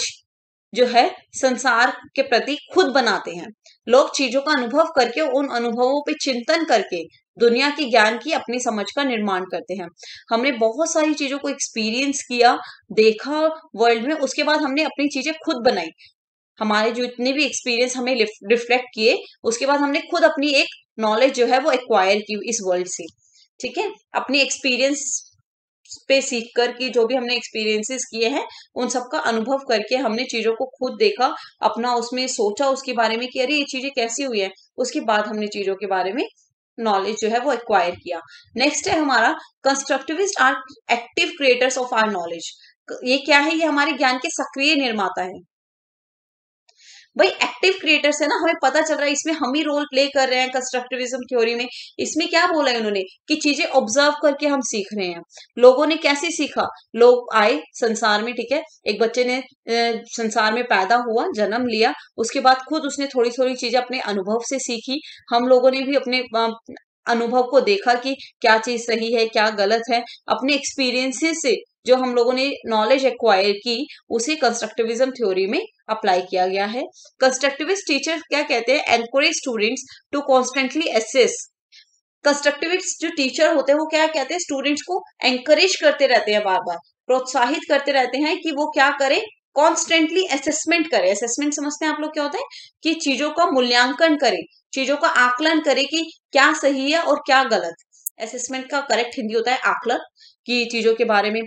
जो है संसार के प्रति खुद बनाते हैं लोग चीजों का अनुभव करके उन अनुभवों पे चिंतन करके दुनिया के ज्ञान की अपनी समझ का निर्माण करते हैं हमने बहुत सारी चीजों को एक्सपीरियंस किया देखा वर्ल्ड में उसके बाद हमने अपनी चीजें खुद बनाई हमारे जो इतने भी एक्सपीरियंस हमें रिफ्लेक्ट किए उसके बाद हमने खुद अपनी एक नॉलेज जो है वो एक्वायर की इस वर्ल्ड से ठीक है अपनी एक्सपीरियंस पे सीख कर की जो भी हमने एक्सपीरियंसेस किए हैं उन सब का अनुभव करके हमने चीजों को खुद देखा अपना उसमें सोचा उसके बारे में कि अरे ये चीजें कैसी हुई है उसके बाद हमने चीजों के बारे में नॉलेज जो है वो एक्वायर किया नेक्स्ट है हमारा constructivist are active creators of our knowledge ये क्या है ये हमारे ज्ञान के सक्रिय निर्माता है भाई एक्टिव क्रिएटर्स है ना हमें पता चल रहा है इसमें हम ही रोल प्ले कर रहे हैं कंस्ट्रक्टिविज्म थ्योरी में इसमें क्या बोला है उन्होंने कि चीजें ऑब्जर्व करके हम सीख रहे हैं लोगों ने कैसे सीखा लोग आए संसार में ठीक है एक बच्चे ने संसार में पैदा हुआ जन्म लिया उसके बाद खुद उसने थोड़ी थोड़ी चीजें अपने अनुभव से सीखी हम लोगों ने भी अपने अनुभव को देखा कि क्या चीज सही है क्या गलत है अपने एक्सपीरियंसेस से जो हम लोगों ने नॉलेज एक्वायर की उसे कंस्ट्रक्टिविज्म थ्योरी में अप्लाई किया गया है कंस्ट्रक्टिविस्ट टीचर क्या कहते हैं encourage students to constantly assess constructivist जो टीचर होते हैं वो क्या कहते हैं स्टूडेंट्स को एंकरेज करते रहते हैं बार बार प्रोत्साहित करते रहते हैं कि वो क्या करें कॉन्स्टेंटली असेसमेंट करे असेसमेंट समझते हैं आप लोग क्या होता है कि चीजों का मूल्यांकन करे चीजों का आकलन करे कि क्या सही है और क्या गलत असेसमेंट का करेक्ट हिंदी होता है आकलन कि चीजों के बारे में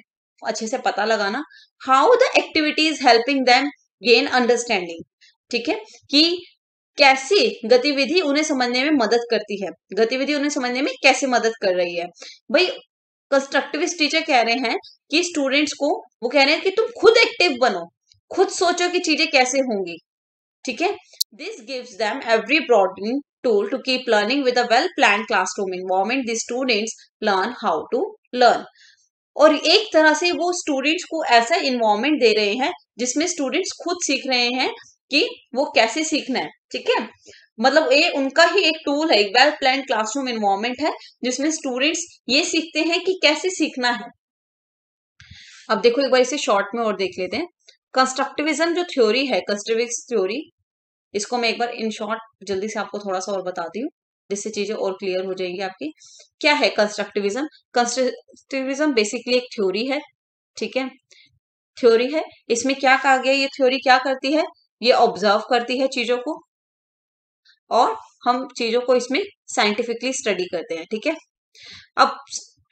अच्छे से पता लगाना how the activities helping them gain understanding ठीक है कि कैसी गतिविधि उन्हें समझने में मदद करती है गतिविधि उन्हें समझने में कैसे मदद कर रही है भाई कंस्ट्रक्टिविस्ट टीचर कह रहे हैं कि स्टूडेंट्स को वो कह रहे हैं कि तुम खुद एक्टिव बनो खुद सोचो कि चीजें कैसे होंगी ठीक है this gives them every broadening tool to keep learning with a well plan classroom environment The students learn how to learn और एक तरह से वो स्टूडेंट्स को ऐसा इन्वॉर्मेंट दे रहे हैं जिसमें स्टूडेंट्स खुद सीख रहे हैं कि वो कैसे सीखना है ठीक है मतलब ये उनका ही एक टूल है एक वेल प्लान क्लासरूम इन्वॉर्मेंट है जिसमें स्टूडेंट्स ये सीखते हैं कि कैसे सीखना है अब देखो एक बार इसे शॉर्ट में और देख लेते हैं कंस्ट्रक्टिविज्म जो थ्योरी है कंस्ट्रक्टिविस्ट थ्योरी इसको मैं एक बार इन शॉर्ट जल्दी से आपको थोड़ा सा और बताती हूँ जिससे चीजें और क्लियर हो जाएंगी आपकी क्या है कंस्ट्रक्टिविज्म कंस्ट्रक्टिविज्म बेसिकली एक थ्योरी है ठीक है थ्योरी है इसमें क्या कहा गया ये थ्योरी क्या करती है ये ऑब्जर्व करती है चीजों को और हम चीजों को इसमें साइंटिफिकली स्टडी करते हैं ठीक है अब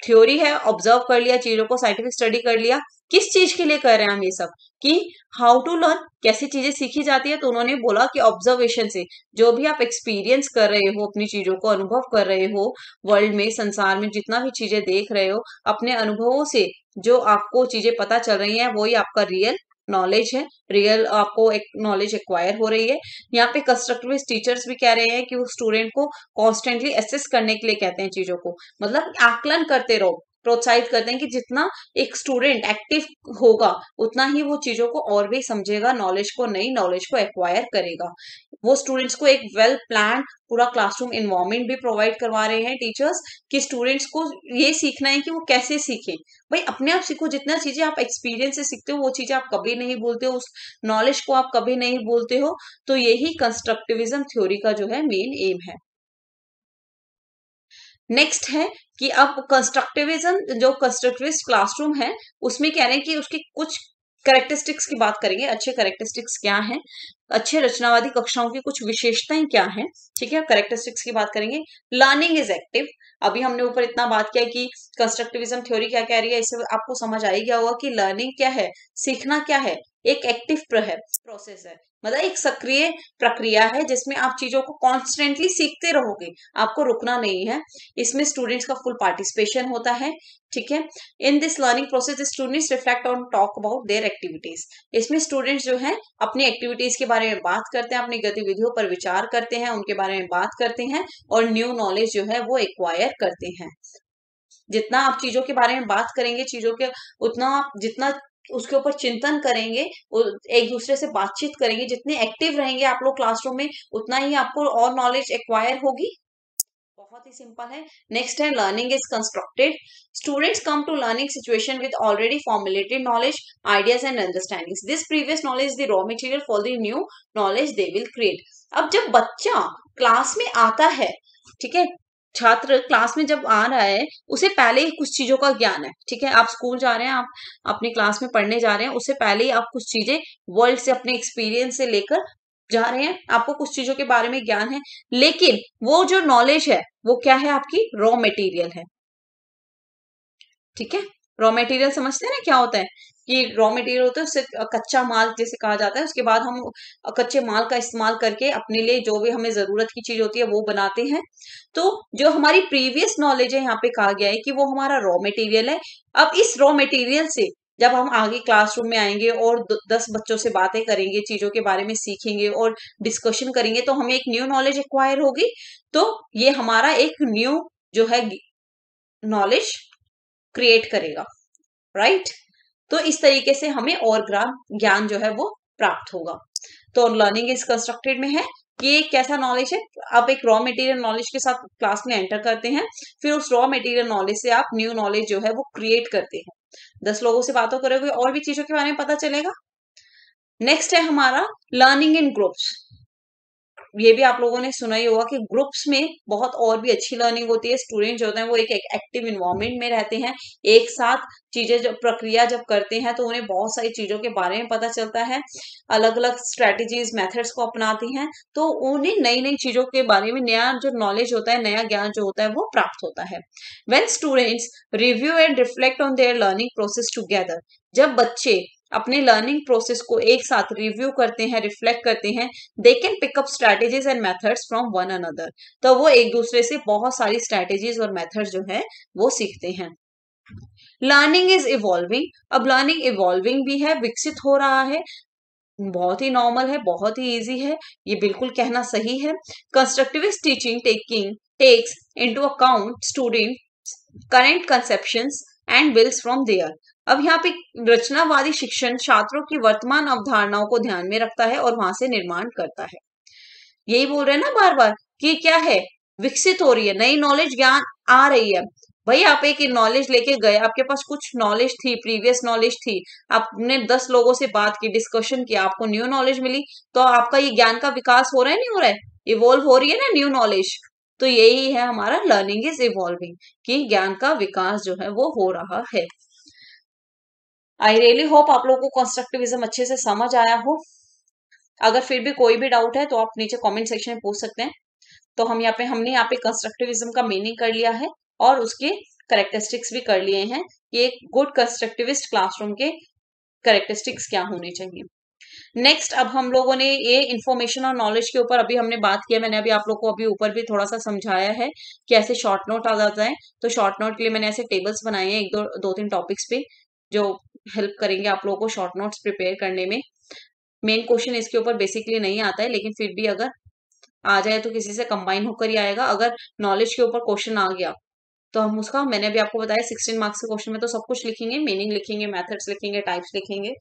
थ्योरी है ऑब्जर्व कर लिया चीजों को साइंटिफिक स्टडी कर लिया किस चीज के लिए कर रहे हैं हम ये सब कि हाउ टू लर्न कैसी चीजें सीखी जाती है तो उन्होंने बोला कि ऑब्जर्वेशन से जो भी आप एक्सपीरियंस कर रहे हो अपनी चीजों को अनुभव कर रहे हो वर्ल्ड में संसार में जितना भी चीजें देख रहे हो अपने अनुभवों से जो आपको चीजें पता चल रही हैं वही आपका रियल नॉलेज है रियल आपको एक नॉलेज एक्वायर हो रही है यहाँ पे कंस्ट्रक्टिव टीचर्स भी कह रहे हैं कि वो स्टूडेंट को कॉन्स्टेंटली असेस करने के लिए कहते हैं चीजों को मतलब आकलन करते रहो प्रोत्साहित करते हैं कि जितना एक स्टूडेंट एक्टिव होगा उतना ही वो चीजों को और भी समझेगा नॉलेज को नई नॉलेज को एक्वायर करेगा वो स्टूडेंट्स को एक वेल प्लान पूरा क्लासरूम इन्वायरमेंट भी प्रोवाइड करवा रहे हैं टीचर्स कि स्टूडेंट्स को ये सीखना है कि वो कैसे सीखें भाई अपने आप सीखो जितना चीजें आप एक्सपीरियंस से सीखते हो वो चीजें आप कभी नहीं बोलते हो उस नॉलेज को आप कभी नहीं बोलते हो तो यही कंस्ट्रक्टिविज्म थ्योरी का जो है मेन एम है नेक्स्ट है कि अब कंस्ट्रक्टिविज्म जो कंस्ट्रक्टिविस्ट क्लासरूम है उसमें कह रहे हैं कि उसके कुछ करेक्टरिस्टिक्स की बात करेंगे अच्छे करेक्टरिस्टिक्स क्या हैं अच्छे रचनावादी कक्षाओं की कुछ विशेषताएं क्या हैं ठीक है करेक्टरिस्टिक्स की बात करेंगे लर्निंग इज एक्टिव अभी हमने ऊपर इतना बात किया कि कंस्ट्रक्टिविज्म थ्योरी क्या कह रही है इससे आपको समझ आई गया होगा कि लर्निंग क्या है सीखना क्या है एक एक्टिव प्रोसेस है मतलब एक सक्रिय प्रक्रिया है जिसमें आप चीजों को कॉन्स्टेंटली सीखते रहोगे आपको रुकना नहीं है इसमें स्टूडेंट्स का फुल पार्टिसिपेशन होता है ठीक है in this learning process students reflect on talk about their activities इसमें स्टूडेंट्स जो है अपनी एक्टिविटीज के बारे में बात करते हैं अपनी गतिविधियों पर विचार करते हैं उनके बारे में बात करते हैं और न्यू नॉलेज जो है वो एक्वायर करते हैं जितना आप चीजों के बारे में बात करेंगे चीजों के उतना आप जितना उसके ऊपर चिंतन करेंगे एक दूसरे से बातचीत करेंगे जितने एक्टिव रहेंगे आप लोग क्लासरूम में उतना ही आपको और नॉलेज एक्वायर होगी बहुत ही सिंपल है नेक्स्ट है learning is constructed students come to learning situation with already formulated knowledge ideas and understandings this previous knowledge the raw material for the new knowledge they will create अब जब बच्चा class में आता है ठीक है छात्र क्लास में जब आ रहा है उसे पहले ही कुछ चीजों का ज्ञान है ठीक है आप स्कूल जा रहे हैं आप अपने क्लास में पढ़ने जा रहे हैं उससे पहले ही आप कुछ चीजें वर्ल्ड से अपने एक्सपीरियंस से लेकर जा रहे हैं आपको कुछ चीजों के बारे में ज्ञान है लेकिन वो जो नॉलेज है वो क्या है आपकी रॉ मेटीरियल है ठीक है रॉ मेटीरियल समझते हैं ना क्या होता है कि रॉ मटेरियल होता है उससे कच्चा माल जैसे कहा जाता है उसके बाद हम कच्चे माल का इस्तेमाल करके अपने लिए जो भी हमें ज़रूरत की चीज़ होती है वो बनाते हैं तो जो हमारी प्रीवियस नॉलेज है यहाँ पे कहा गया है कि वो हमारा रॉ मटेरियल है अब इस रॉ मटेरियल से जब हम आगे क्लासरूम में आएंगे और दस बच्चों से बातें करेंगे चीज़ों के बारे में सीखेंगे और डिस्कशन करेंगे तो हमें एक न्यू नॉलेज एक्वायर होगी तो ये हमारा एक न्यू जो है नॉलेज क्रिएट करेगा राइट right? तो इस तरीके से हमें और ग्राम ज्ञान जो है वो प्राप्त होगा तो लर्निंग इस कंस्ट्रक्टेड में है कि कैसा नॉलेज है आप एक रॉ मटेरियल नॉलेज के साथ क्लास में एंटर करते हैं फिर उस रॉ मटेरियल नॉलेज से आप न्यू नॉलेज जो है वो क्रिएट करते हैं दस लोगों से बातों करोगे और भी चीजों के बारे में पता चलेगा नेक्स्ट है हमारा लर्निंग इन ग्रुप्स ये भी आप लोगों ने सुना ही होगा कि ग्रुप्स में बहुत और भी अच्छी लर्निंग होती है स्टूडेंट जो होते हैं वो एक एक्टिव इन्वायरमेंट में रहते हैं एक साथ चीजें जब प्रक्रिया जब करते हैं तो उन्हें बहुत सारी चीजों के बारे में पता चलता है अलग अलग स्ट्रेटजीज मेथड्स को अपनाती हैं तो उन्हें नई नई चीजों के बारे में नया जो नॉलेज होता है नया ज्ञान जो होता है वो प्राप्त होता है when students review and reflect on their learning process together जब बच्चे अपने लर्निंग प्रोसेस को एक साथ रिव्यू करते हैं रिफ्लेक्ट करते हैं they can pick up strategies and methods from one another तो वो एक दूसरे से बहुत सारी स्ट्रैटेजीज और मेथड्स जो है वो सीखते हैं लर्निंग इज इवॉल्विंग अब लर्निंग इवॉल्विंग भी है विकसित हो रहा है बहुत ही नॉर्मल है बहुत ही इजी है ये बिल्कुल कहना सही है constructivist teaching taking takes into account student current conceptions and builds from there अब यहाँ पे रचनावादी शिक्षण छात्रों की वर्तमान अवधारणाओं को ध्यान में रखता है और वहां से निर्माण करता है यही बोल रहे हैं ना बार बार कि क्या है विकसित हो रही है नई नॉलेज ज्ञान आ रही है भाई आप एक नॉलेज लेके गए आपके पास कुछ नॉलेज थी प्रीवियस नॉलेज थी आपने दस लोगों से बात की डिस्कशन किया आपको न्यू नॉलेज मिली तो आपका ये ज्ञान का विकास हो रहा है नहीं हो रहा है इवॉल्व हो रही है ना न्यू नॉलेज तो यही है हमारा लर्निंग इज इवॉल्विंग कि ज्ञान का विकास जो है वो हो रहा है आई रियली होप आप लोगों को कंस्ट्रक्टिविज्म अच्छे से समझ आया हो अगर फिर भी कोई भी डाउट है तो आप नीचे कमेंट सेक्शन में पूछ सकते हैं तो हम यहाँ पे हमने यहाँ पे कंस्ट्रक्टिविज्म का मीनिंग कर लिया है और उसके करेक्टरिस्टिक्स भी कर लिए हैं कि एक गुड कंस्ट्रक्टिविस्ट क्लासरूम के करेक्टरिस्टिक्स क्या होने चाहिए नेक्स्ट अब हम लोगों ने ये इन्फॉर्मेशन और नॉलेज के ऊपर अभी हमने बात किया मैंने अभी आप लोगों को अभी ऊपर भी थोड़ा सा समझाया है कि ऐसे शॉर्ट नोट आ जाता है तो शॉर्ट नोट के लिए मैंने ऐसे टेबल्स बनाए हैं एक दो दो तीन टॉपिक्स पे जो हेल्प करेंगे आप लोगों को शॉर्ट नोट्स प्रिपेयर करने में मेन क्वेश्चन इसके ऊपर बेसिकली नहीं आता है लेकिन फिर भी अगर आ जाए तो किसी से कंबाइन होकर ही आएगा अगर नॉलेज के ऊपर क्वेश्चन आ गया तो हम उसका मैंने भी आपको बताया सिक्सटीन मार्क्स के क्वेश्चन में तो सब कुछ लिखेंगे मीनिंग लिखेंगे मेथड्स लिखेंगे टाइप्स लिखेंगे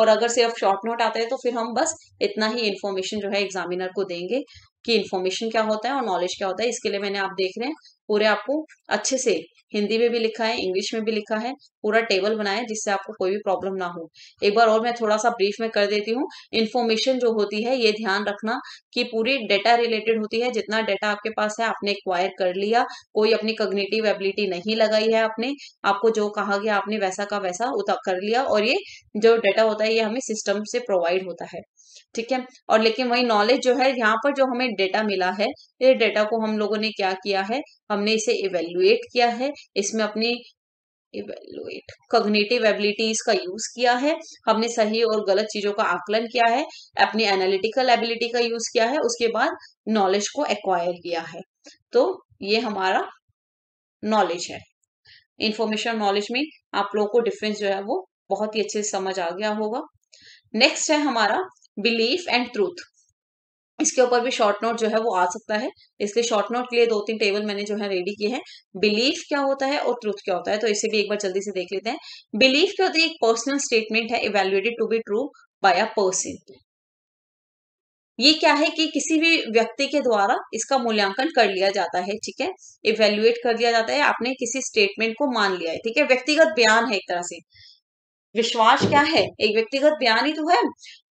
और अगर सिर्फ शॉर्ट नोट आता है तो फिर हम बस इतना ही इन्फॉर्मेशन जो है एग्जामिनर को देंगे कि इन्फॉर्मेशन क्या होता है और नॉलेज क्या होता है इसके लिए मैंने आप देख रहे हैं पूरे आपको अच्छे से हिंदी में भी लिखा है इंग्लिश में भी लिखा है पूरा टेबल बनाया जिससे आपको कोई भी प्रॉब्लम ना हो एक बार और मैं थोड़ा सा ब्रीफ में कर देती हूँ इन्फॉर्मेशन जो होती है ये ध्यान रखना कि पूरी डेटा रिलेटेड होती है जितना डेटा आपके पास है आपने एक्वायर कर लिया कोई अपनी कग्नेटिव एबिलिटी नहीं लगाई है आपने आपको जो कहा गया आपने वैसा का वैसा उतर कर लिया और ये जो डेटा होता है ये हमें सिस्टम से प्रोवाइड होता है ठीक है और लेकिन वही नॉलेज जो है यहाँ पर जो हमें डेटा मिला है ये डेटा को हम लोगों ने क्या किया है हमने इसे इवेल्युएट किया है इसमें अपनी इवेल्युएट कॉग्निटिव एबिलिटीज का यूज किया है हमने सही और गलत चीजों का आकलन किया है अपनी एनालिटिकल एबिलिटी का यूज किया है उसके बाद नॉलेज को एक्वायर किया है तो ये हमारा नॉलेज है इंफॉर्मेशन नॉलेज में आप लोगों को डिफरेंस जो है वो बहुत ही अच्छे से समझ आ गया होगा नेक्स्ट है हमारा बिलीफ एंड ट्रूथ इसके ऊपर भी शॉर्ट नोट जो है वो आ सकता है इसलिए शॉर्ट नोट के लिए दो तीन टेबल मैंने जो है रेडी किए हैं बिलीफ क्या होता है और ट्रूथ क्या होता है तो इसे भी एक बार जल्दी से देख लेते हैं बिलीफ क्या होती है एक पर्सनल स्टेटमेंट है evaluated to be true by a person ये क्या है कि किसी भी व्यक्ति के द्वारा इसका मूल्यांकन कर लिया जाता है ठीक है इवेल्युएट कर लिया जाता है आपने किसी स्टेटमेंट को मान लिया है ठीक है व्यक्तिगत बयान है एक तरह से विश्वास क्या है एक व्यक्तिगत बयान ही तो है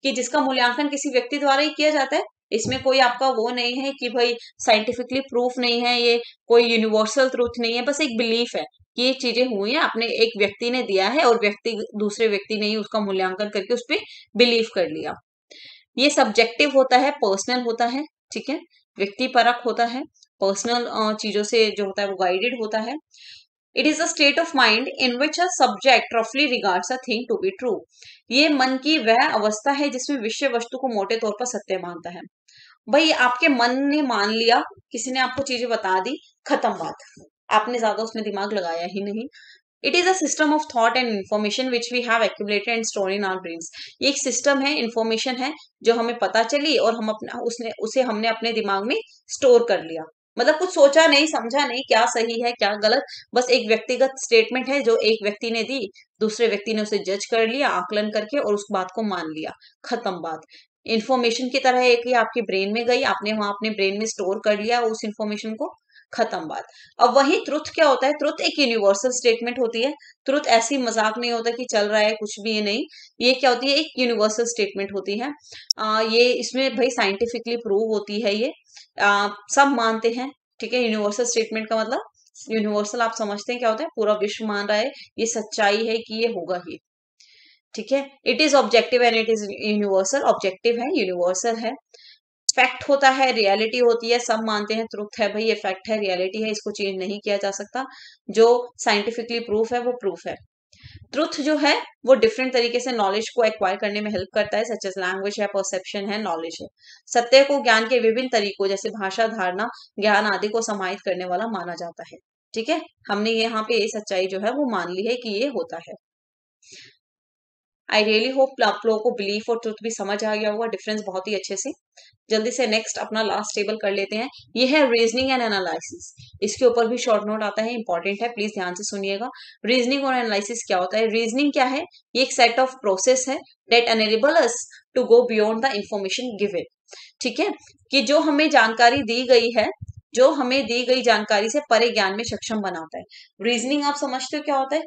कि जिसका मूल्यांकन किसी व्यक्ति द्वारा ही किया जाता है इसमें कोई आपका वो नहीं है कि भाई साइंटिफिकली प्रूफ नहीं है ये कोई यूनिवर्सल ट्रूथ नहीं है बस एक बिलीफ है कि ये चीजें हुई है आपने एक व्यक्ति ने दिया है और व्यक्ति दूसरे व्यक्ति ने ही उसका मूल्यांकन करके उस पर बिलीव कर लिया ये सब्जेक्टिव होता है पर्सनल होता है ठीक है व्यक्ति परक होता है पर्सनल चीजों से जो होता है वो गाइडेड होता है it is a state of mind in which a subject रफली regards a thing to be true ये मन की वह अवस्था है जिसमें विषय वस्तु को मोटे तौर पर सत्य मानता है भाई आपके मन ने मान लिया किसी ने आपको चीजें बता दी खत्म बात आपने ज्यादा उसमें दिमाग लगाया ही नहीं it is a system of thought and information which we have accumulated and store in our dreams ये एक सिस्टम है इन्फॉर्मेशन है जो हमें पता चली और हम अपना उसने उसे हमने अपने दिमाग में स्टोर कर लिया मतलब कुछ सोचा नहीं समझा नहीं क्या सही है क्या गलत बस एक व्यक्तिगत स्टेटमेंट है जो एक व्यक्ति ने दी दूसरे व्यक्ति ने उसे जज कर लिया आकलन करके और उस बात को मान लिया खत्म बात इन्फॉर्मेशन की तरह एक ही आपके ब्रेन में गई आपने वहां अपने ब्रेन में स्टोर कर लिया उस इन्फॉर्मेशन को खत्म बात अब वही त्रुथ क्या होता है त्रुथ एक यूनिवर्सल स्टेटमेंट होती है त्रुत ऐसी मजाक नहीं होता कि चल रहा है कुछ भी ये नहीं ये क्या होती है एक यूनिवर्सल स्टेटमेंट होती है आ, ये इसमें भाई साइंटिफिकली प्रूव होती है ये आ, सब मानते हैं ठीक है यूनिवर्सल स्टेटमेंट का मतलब यूनिवर्सल आप समझते हैं क्या होता है पूरा विश्व मान रहा है ये सच्चाई है कि ये होगा ही ठीक है it is objective and it is universal objective है यूनिवर्सल है फैक्ट होता है रियलिटी होती है सब मानते हैं त्रुप्त है भाई ये फैक्ट है रियलिटी है इसको चेंज नहीं किया जा सकता जो साइंटिफिकली प्रूफ है वो प्रूफ है ट्रुथ जो है वो डिफरेंट तरीके से नॉलेज को एक्वायर करने में हेल्प करता है सच एज लैंग्वेज है परसेप्शन है नॉलेज है सत्य को ज्ञान के विभिन्न तरीकों जैसे भाषा धारणा ज्ञान आदि को समाहित करने वाला माना जाता है ठीक है हमने यहाँ पे ये सच्चाई जो है वो मान ली है कि ये होता है आई रियली होप आप लोगों को बिलीफ और ट्रुथ भी समझ आ गया होगा डिफरेंस बहुत ही अच्छे से जल्दी से नेक्स्ट अपना लास्ट टेबल कर लेते हैं ये है रीजनिंग एंड एनालिसिस इसके ऊपर भी शॉर्ट नोट आता है इंपॉर्टेंट है प्लीज ध्यान से सुनिएगा रीजनिंग और एनालिसिस क्या होता है रीजनिंग क्या है ये एक सेट ऑफ प्रोसेस है that enable us to go beyond the information in ठीक है कि जो हमें जानकारी दी गई है जो हमें दी गई जानकारी से परे ज्ञान में सक्षम बनाता है रीजनिंग आप समझते हो क्या होता है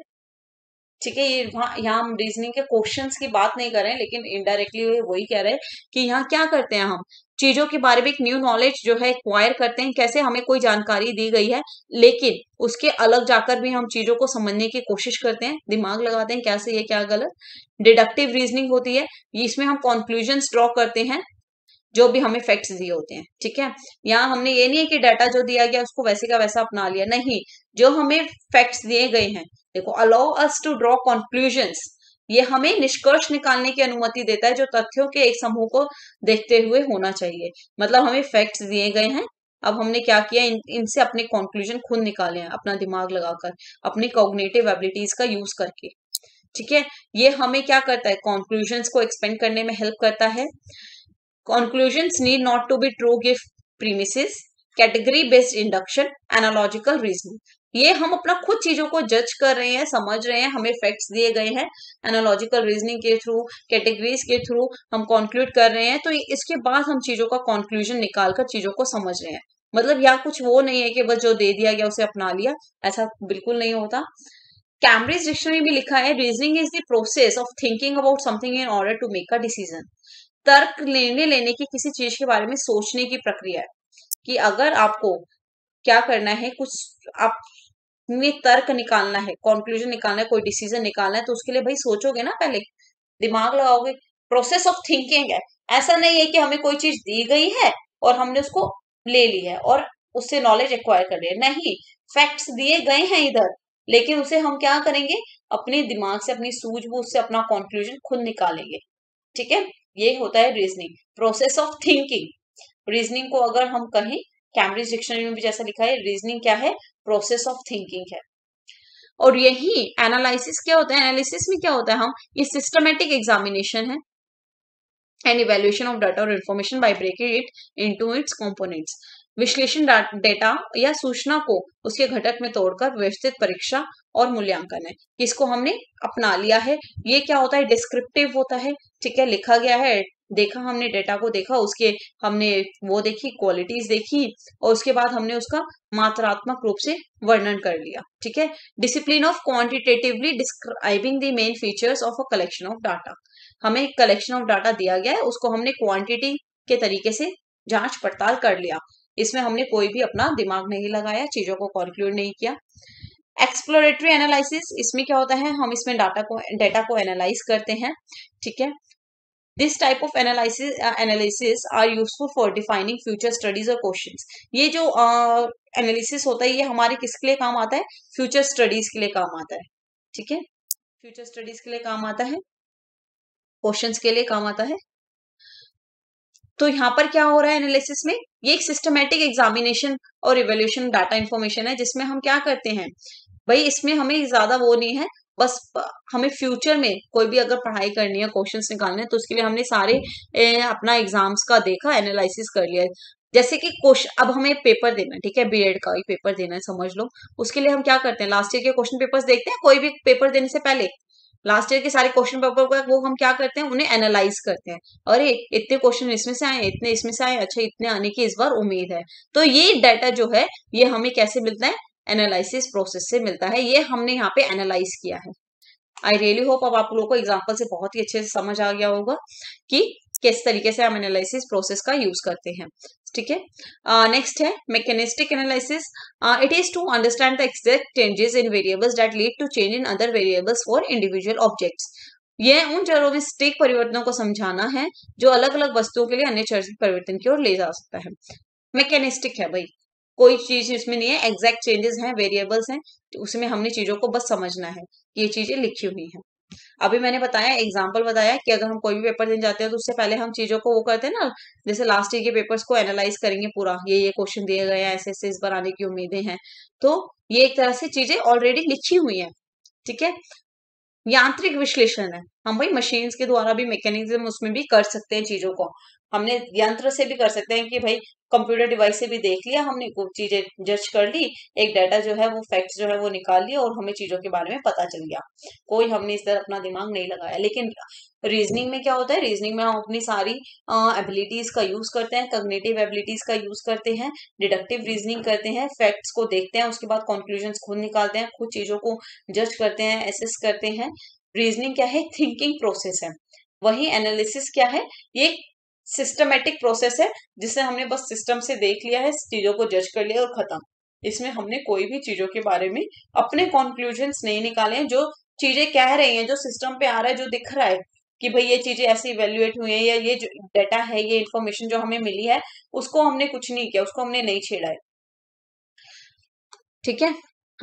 ठीक है ये यहाँ हम रीजनिंग के क्वेश्चन की बात नहीं कर रहे हैं लेकिन इनडायरेक्टली वही कह रहे हैं कि यहाँ क्या करते हैं हम चीजों के बारे में एक न्यू नॉलेज जो है एक्वायर करते हैं कैसे हमें कोई जानकारी दी गई है लेकिन उसके अलग जाकर भी हम चीजों को समझने की कोशिश करते हैं दिमाग लगाते हैं कैसे ये क्या गलत डिडक्टिव रीजनिंग होती है इसमें हम कॉन्क्लूजन ड्रॉ करते हैं जो भी हमें फैक्ट्स दिए होते हैं ठीक है यहाँ हमने ये नहीं है कि डाटा जो दिया गया उसको वैसे का वैसा अपना लिया नहीं जो हमें फैक्ट्स दिए गए हैं देखो allow us to draw conclusions ये हमें निष्कर्ष निकालने की अनुमति देता है जो तथ्यों के एक समूह को देखते हुए होना चाहिए मतलब हमें फैक्ट्स दिए गए हैं अब हमने क्या किया इन इनसे अपने कॉन्क्लूजन खुद निकाले हैं अपना दिमाग लगाकर अपनी कॉग्नेटिव एबिलिटीज का यूज करके ठीक है ये हमें क्या करता है कॉन्क्लूजन्स को एक्सपेंड करने में हेल्प करता है conclusions need not to be true गिफ्ट premise category based induction analogical reasoning ये हम अपना खुद चीजों को जज कर रहे हैं समझ रहे हैं हमें फैक्ट्स दिए गए हैं एनोलॉजिकल रीजनिंग के थ्रू कैटेगरीज के थ्रू हम कॉन्क्लूड कर रहे हैं तो इसके बाद हम चीजों का कॉन्क्लूजन निकाल कर चीजों को समझ रहे हैं मतलब यहाँ कुछ वो नहीं है कि बस जो दे दिया गया उसे अपना लिया ऐसा बिल्कुल नहीं होता कैम्ब्रिज डिक्शनरी में लिखा है reasoning is the process of thinking about something in order to make a decision तर्क लेने लेने की किसी चीज के बारे में सोचने की प्रक्रिया है कि अगर आपको क्या करना है कुछ आप में तर्क निकालना है कॉन्क्लूजन निकालना है कोई डिसीजन निकालना है तो उसके लिए भाई सोचोगे ना पहले दिमाग लगाओगे प्रोसेस ऑफ थिंकिंग है ऐसा नहीं है कि हमें कोई चीज दी गई है और हमने उसको ले ली है और उससे नॉलेज एक्वायर कर लिया नहीं फैक्ट्स दिए गए हैं इधर लेकिन उसे हम क्या करेंगे अपने दिमाग से अपनी सूझबूझ से अपना कॉन्क्लूजन खुद निकालेंगे ठीक है ये होता है reasoning process of thinking reasoning को अगर हम कहें कैम्ब्रिज डिक्शनरी में भी जैसा लिखा है रीजनिंग क्या है प्रोसेस ऑफ थिंकिंग है और यही एनालिसिस क्या होता है एनालिसिस में क्या होता है हम ये सिस्टमेटिक एग्जामिनेशन है एंड इवेल्युएशन ऑफ डाटा और information by breaking it into its components विश्लेषण डेटा या सूचना को उसके घटक में तोड़कर व्यवस्थित परीक्षा और मूल्यांकन है इसको हमने अपना लिया है ये क्या होता है डिस्क्रिप्टिव होता है ठीक है लिखा गया है देखा हमने डेटा को देखा उसके हमने वो देखी क्वालिटीज देखी और उसके बाद हमने उसका मात्रात्मक रूप से वर्णन कर लिया ठीक है discipline of quantitatively describing the main features of a collection of data हमें कलेक्शन ऑफ डाटा दिया गया है उसको हमने क्वांटिटी के तरीके से जांच पड़ताल कर लिया इसमें हमने कोई भी अपना दिमाग नहीं लगाया चीजों को कॉन्क्लूड नहीं किया एक्सप्लोरेटरी एनालिसिस इसमें क्या होता है हम इसमें डाटा को डेटा को एनालाइज करते हैं ठीक है this type of analysis analysis are useful for defining future studies और क्वेश्चन ये जो एनालिसिस uh, होता है ये हमारे किसके लिए काम आता है फ्यूचर स्टडीज के लिए काम आता है ठीक है फ्यूचर स्टडीज के लिए काम आता है क्वेश्चन के लिए काम आता है तो यहाँ पर क्या हो रहा है एनालिसिस में ये एक सिस्टमेटिक एग्जामिनेशन और रिवोल्यूशन डाटा इन्फॉर्मेशन है जिसमें हम क्या करते हैं भाई इसमें हमें ज्यादा वो नहीं है बस हमें फ्यूचर में कोई भी अगर पढ़ाई करनी है क्वेश्चंस निकालने हैं तो उसके लिए हमने सारे ए, अपना एग्जाम्स का देखा एनालिसिस कर लिया जैसे कि क्वेश्चन अब हमें पेपर देना है ठीक है बीएड का ही पेपर देना है समझ लो उसके लिए हम क्या करते हैं लास्ट ईयर के क्वेश्चन पेपर्स देखते हैं कोई भी पेपर देने से पहले लास्ट ईयर के सारे क्वेश्चन पेपर को वो हम क्या करते हैं उन्हें एनालाइज करते हैं अरे इतने क्वेश्चन इसमें से आए इतने इसमें से आए अच्छा इतने आने की इस बार उम्मीद है तो ये डाटा जो है ये हमें कैसे मिलता है एनालिसिस प्रोसेस से मिलता है ये हमने यहाँ पे एनालाइज किया है आई रियली होप अब आप लोगों को एग्जाम्पल से बहुत ही अच्छे से समझ आ गया होगा कि किस तरीके से हम एनालिसिस प्रोसेस का यूज करते हैं ठीक है नेक्स्ट है mechanistic analysis it is to understand the exact changes in variables that lead to change in other variables for individual objects यह उन स्टेक परिवर्तनों को समझाना है जो अलग अलग वस्तुओं के लिए अन्य चर परिवर्तन की ओर ले जा सकता है मैकेनिस्टिक है भाई कोई चीज इसमें नहीं है एग्जैक्ट चेंजेस हैं वेरिएबल्स हैं तो उसमें हमने चीजों को बस समझना है ये चीजें लिखी हुई हैं अभी मैंने बताया एग्जाम्पल बताया कि अगर हम कोई भी पेपर देने जाते हैं तो उससे पहले हम चीजों को वो करते हैं ना जैसे लास्ट ईयर के पेपर्स को एनालाइज करेंगे पूरा ये ये क्वेश्चन दिए गए हैं ऐसे ऐसे इस बार आने की उम्मीदें हैं तो ये एक तरह से चीजें ऑलरेडी लिखी हुई है ठीक है यांत्रिक विश्लेषण है हम भाई मशीन के द्वारा भी मैकेनिज्म उसमें भी कर सकते हैं चीज़ों को हमने यंत्र से भी कर सकते हैं कि भाई कंप्यूटर डिवाइस से भी देख लिया हमने चीज़ें जज कर ली एक डाटा जो है वो फैक्ट्स जो है वो निकाल लिया और हमें चीज़ों के बारे में पता चल गया कोई हमने इस तरह अपना दिमाग नहीं लगाया लेकिन रीजनिंग में क्या होता है रीजनिंग में हम अपनी सारी एबिलिटीज का यूज करते हैं कग्नेटिव एबिलिटीज का यूज करते हैं डिडक्टिव रीजनिंग करते हैं फैक्ट्स को देखते हैं उसके बाद कॉन्क्लूजन खुद निकालते हैं खुद चीज़ों को जज करते हैं एसेस करते हैं रीजनिंग क्या है थिंकिंग प्रोसेस है वही एनालिसिस क्या है ये सिस्टमेटिक प्रोसेस है जिसे हमने बस सिस्टम से देख लिया है चीजों को जज कर लिया और खत्म इसमें हमने कोई भी चीजों के बारे में अपने कॉन्क्लूजन नहीं निकाले हैं जो चीजें कह रही हैं जो सिस्टम पे आ रहा है जो दिख रहा है कि भाई ये चीजें ऐसे इवेल्युएट हुई हैं या ये जो डेटा है ये इन्फॉर्मेशन जो हमें मिली है उसको हमने कुछ नहीं किया उसको हमने नहीं छेड़ा है ठीक है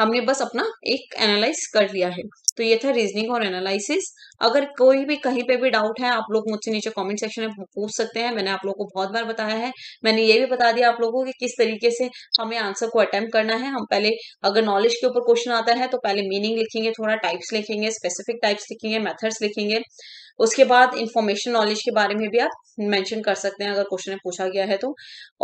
हमने बस अपना एक एनालाइज कर लिया है तो ये था रीजनिंग और एनालिसिस अगर कोई भी कहीं पे भी डाउट है आप लोग मुझसे नीचे कमेंट सेक्शन में पूछ सकते हैं मैंने आप लोगों को बहुत बार बताया है मैंने ये भी बता दिया आप लोगों को कि किस तरीके से हमें आंसर को अटेम्प्ट करना है हम पहले अगर नॉलेज के ऊपर क्वेश्चन आता है तो पहले मीनिंग लिखेंगे थोड़ा टाइप्स लिखेंगे स्पेसिफिक टाइप्स लिखेंगे मैथड्स लिखेंगे उसके बाद इन्फॉर्मेशन नॉलेज के बारे में भी आप मेंशन कर सकते हैं अगर क्वेश्चन पूछा गया है तो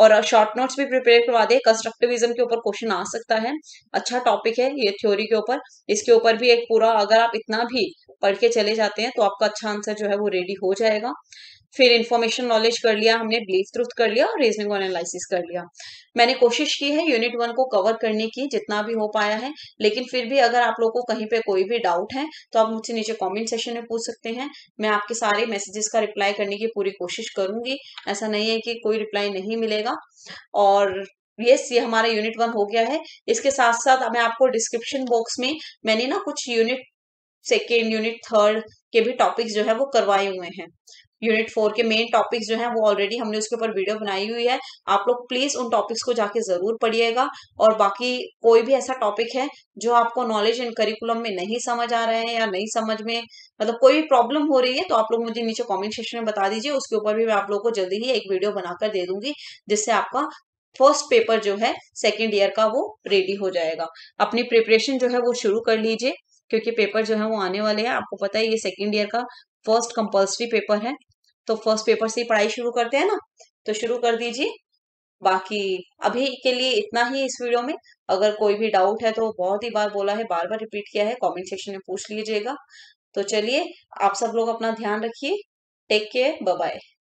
और शॉर्ट नोट्स भी प्रिपेयर करवा दे कंस्ट्रक्टिविज्म के ऊपर क्वेश्चन आ सकता है अच्छा टॉपिक है ये थ्योरी के ऊपर इसके ऊपर भी एक पूरा अगर आप इतना भी पढ़ के चले जाते हैं तो आपका अच्छा आंसर जो है वो रेडी हो जाएगा फिर इन्फॉर्मेशन नॉलेज कर लिया हमने बिलीफ ट्रूथ कर लिया और रीजनिंग और एनालिसिस कर लिया मैंने कोशिश की है यूनिट वन को कवर करने की जितना भी हो पाया है लेकिन फिर भी अगर आप लोगों को कहीं पे कोई भी डाउट है तो आप मुझसे नीचे कमेंट सेशन में पूछ सकते हैं मैं आपके सारे मैसेजेस का रिप्लाई करने की पूरी कोशिश करूंगी ऐसा नहीं है कि कोई रिप्लाई नहीं मिलेगा और यस ये हमारा यूनिट वन हो गया है इसके साथ साथ मैं आपको डिस्क्रिप्शन बॉक्स में मैंने ना कुछ यूनिट सेकेंड यूनिट थर्ड के भी टॉपिक्स जो है वो करवाए हुए हैं यूनिट फोर के मेन टॉपिक्स जो हैं वो ऑलरेडी हमने उसके ऊपर वीडियो बनाई हुई है आप लोग प्लीज उन टॉपिक्स को जाके जरूर पढ़िएगा और बाकी कोई भी ऐसा टॉपिक है जो आपको नॉलेज एंड करिकुलम में नहीं समझ आ रहा है या नहीं समझ में मतलब कोई भी प्रॉब्लम हो रही है तो आप लोग मुझे नीचे कॉमेंट सेक्शन में बता दीजिए उसके ऊपर भी मैं आप लोग को जल्दी ही एक वीडियो बनाकर दे दूंगी जिससे आपका फर्स्ट पेपर जो है सेकेंड ईयर का वो रेडी हो जाएगा अपनी प्रिपरेशन जो है वो शुरू कर लीजिए क्योंकि पेपर जो है वो आने वाले हैं आपको पता है ये सेकेंड ईयर का फर्स्ट कंपल्सरी पेपर है तो फर्स्ट पेपर से पढ़ाई शुरू करते हैं ना तो शुरू कर दीजिए बाकी अभी के लिए इतना ही इस वीडियो में अगर कोई भी डाउट है तो बहुत ही बार बोला है बार बार रिपीट किया है कमेंट सेक्शन में पूछ लीजिएगा तो चलिए आप सब लोग अपना ध्यान रखिए टेक केयर बाय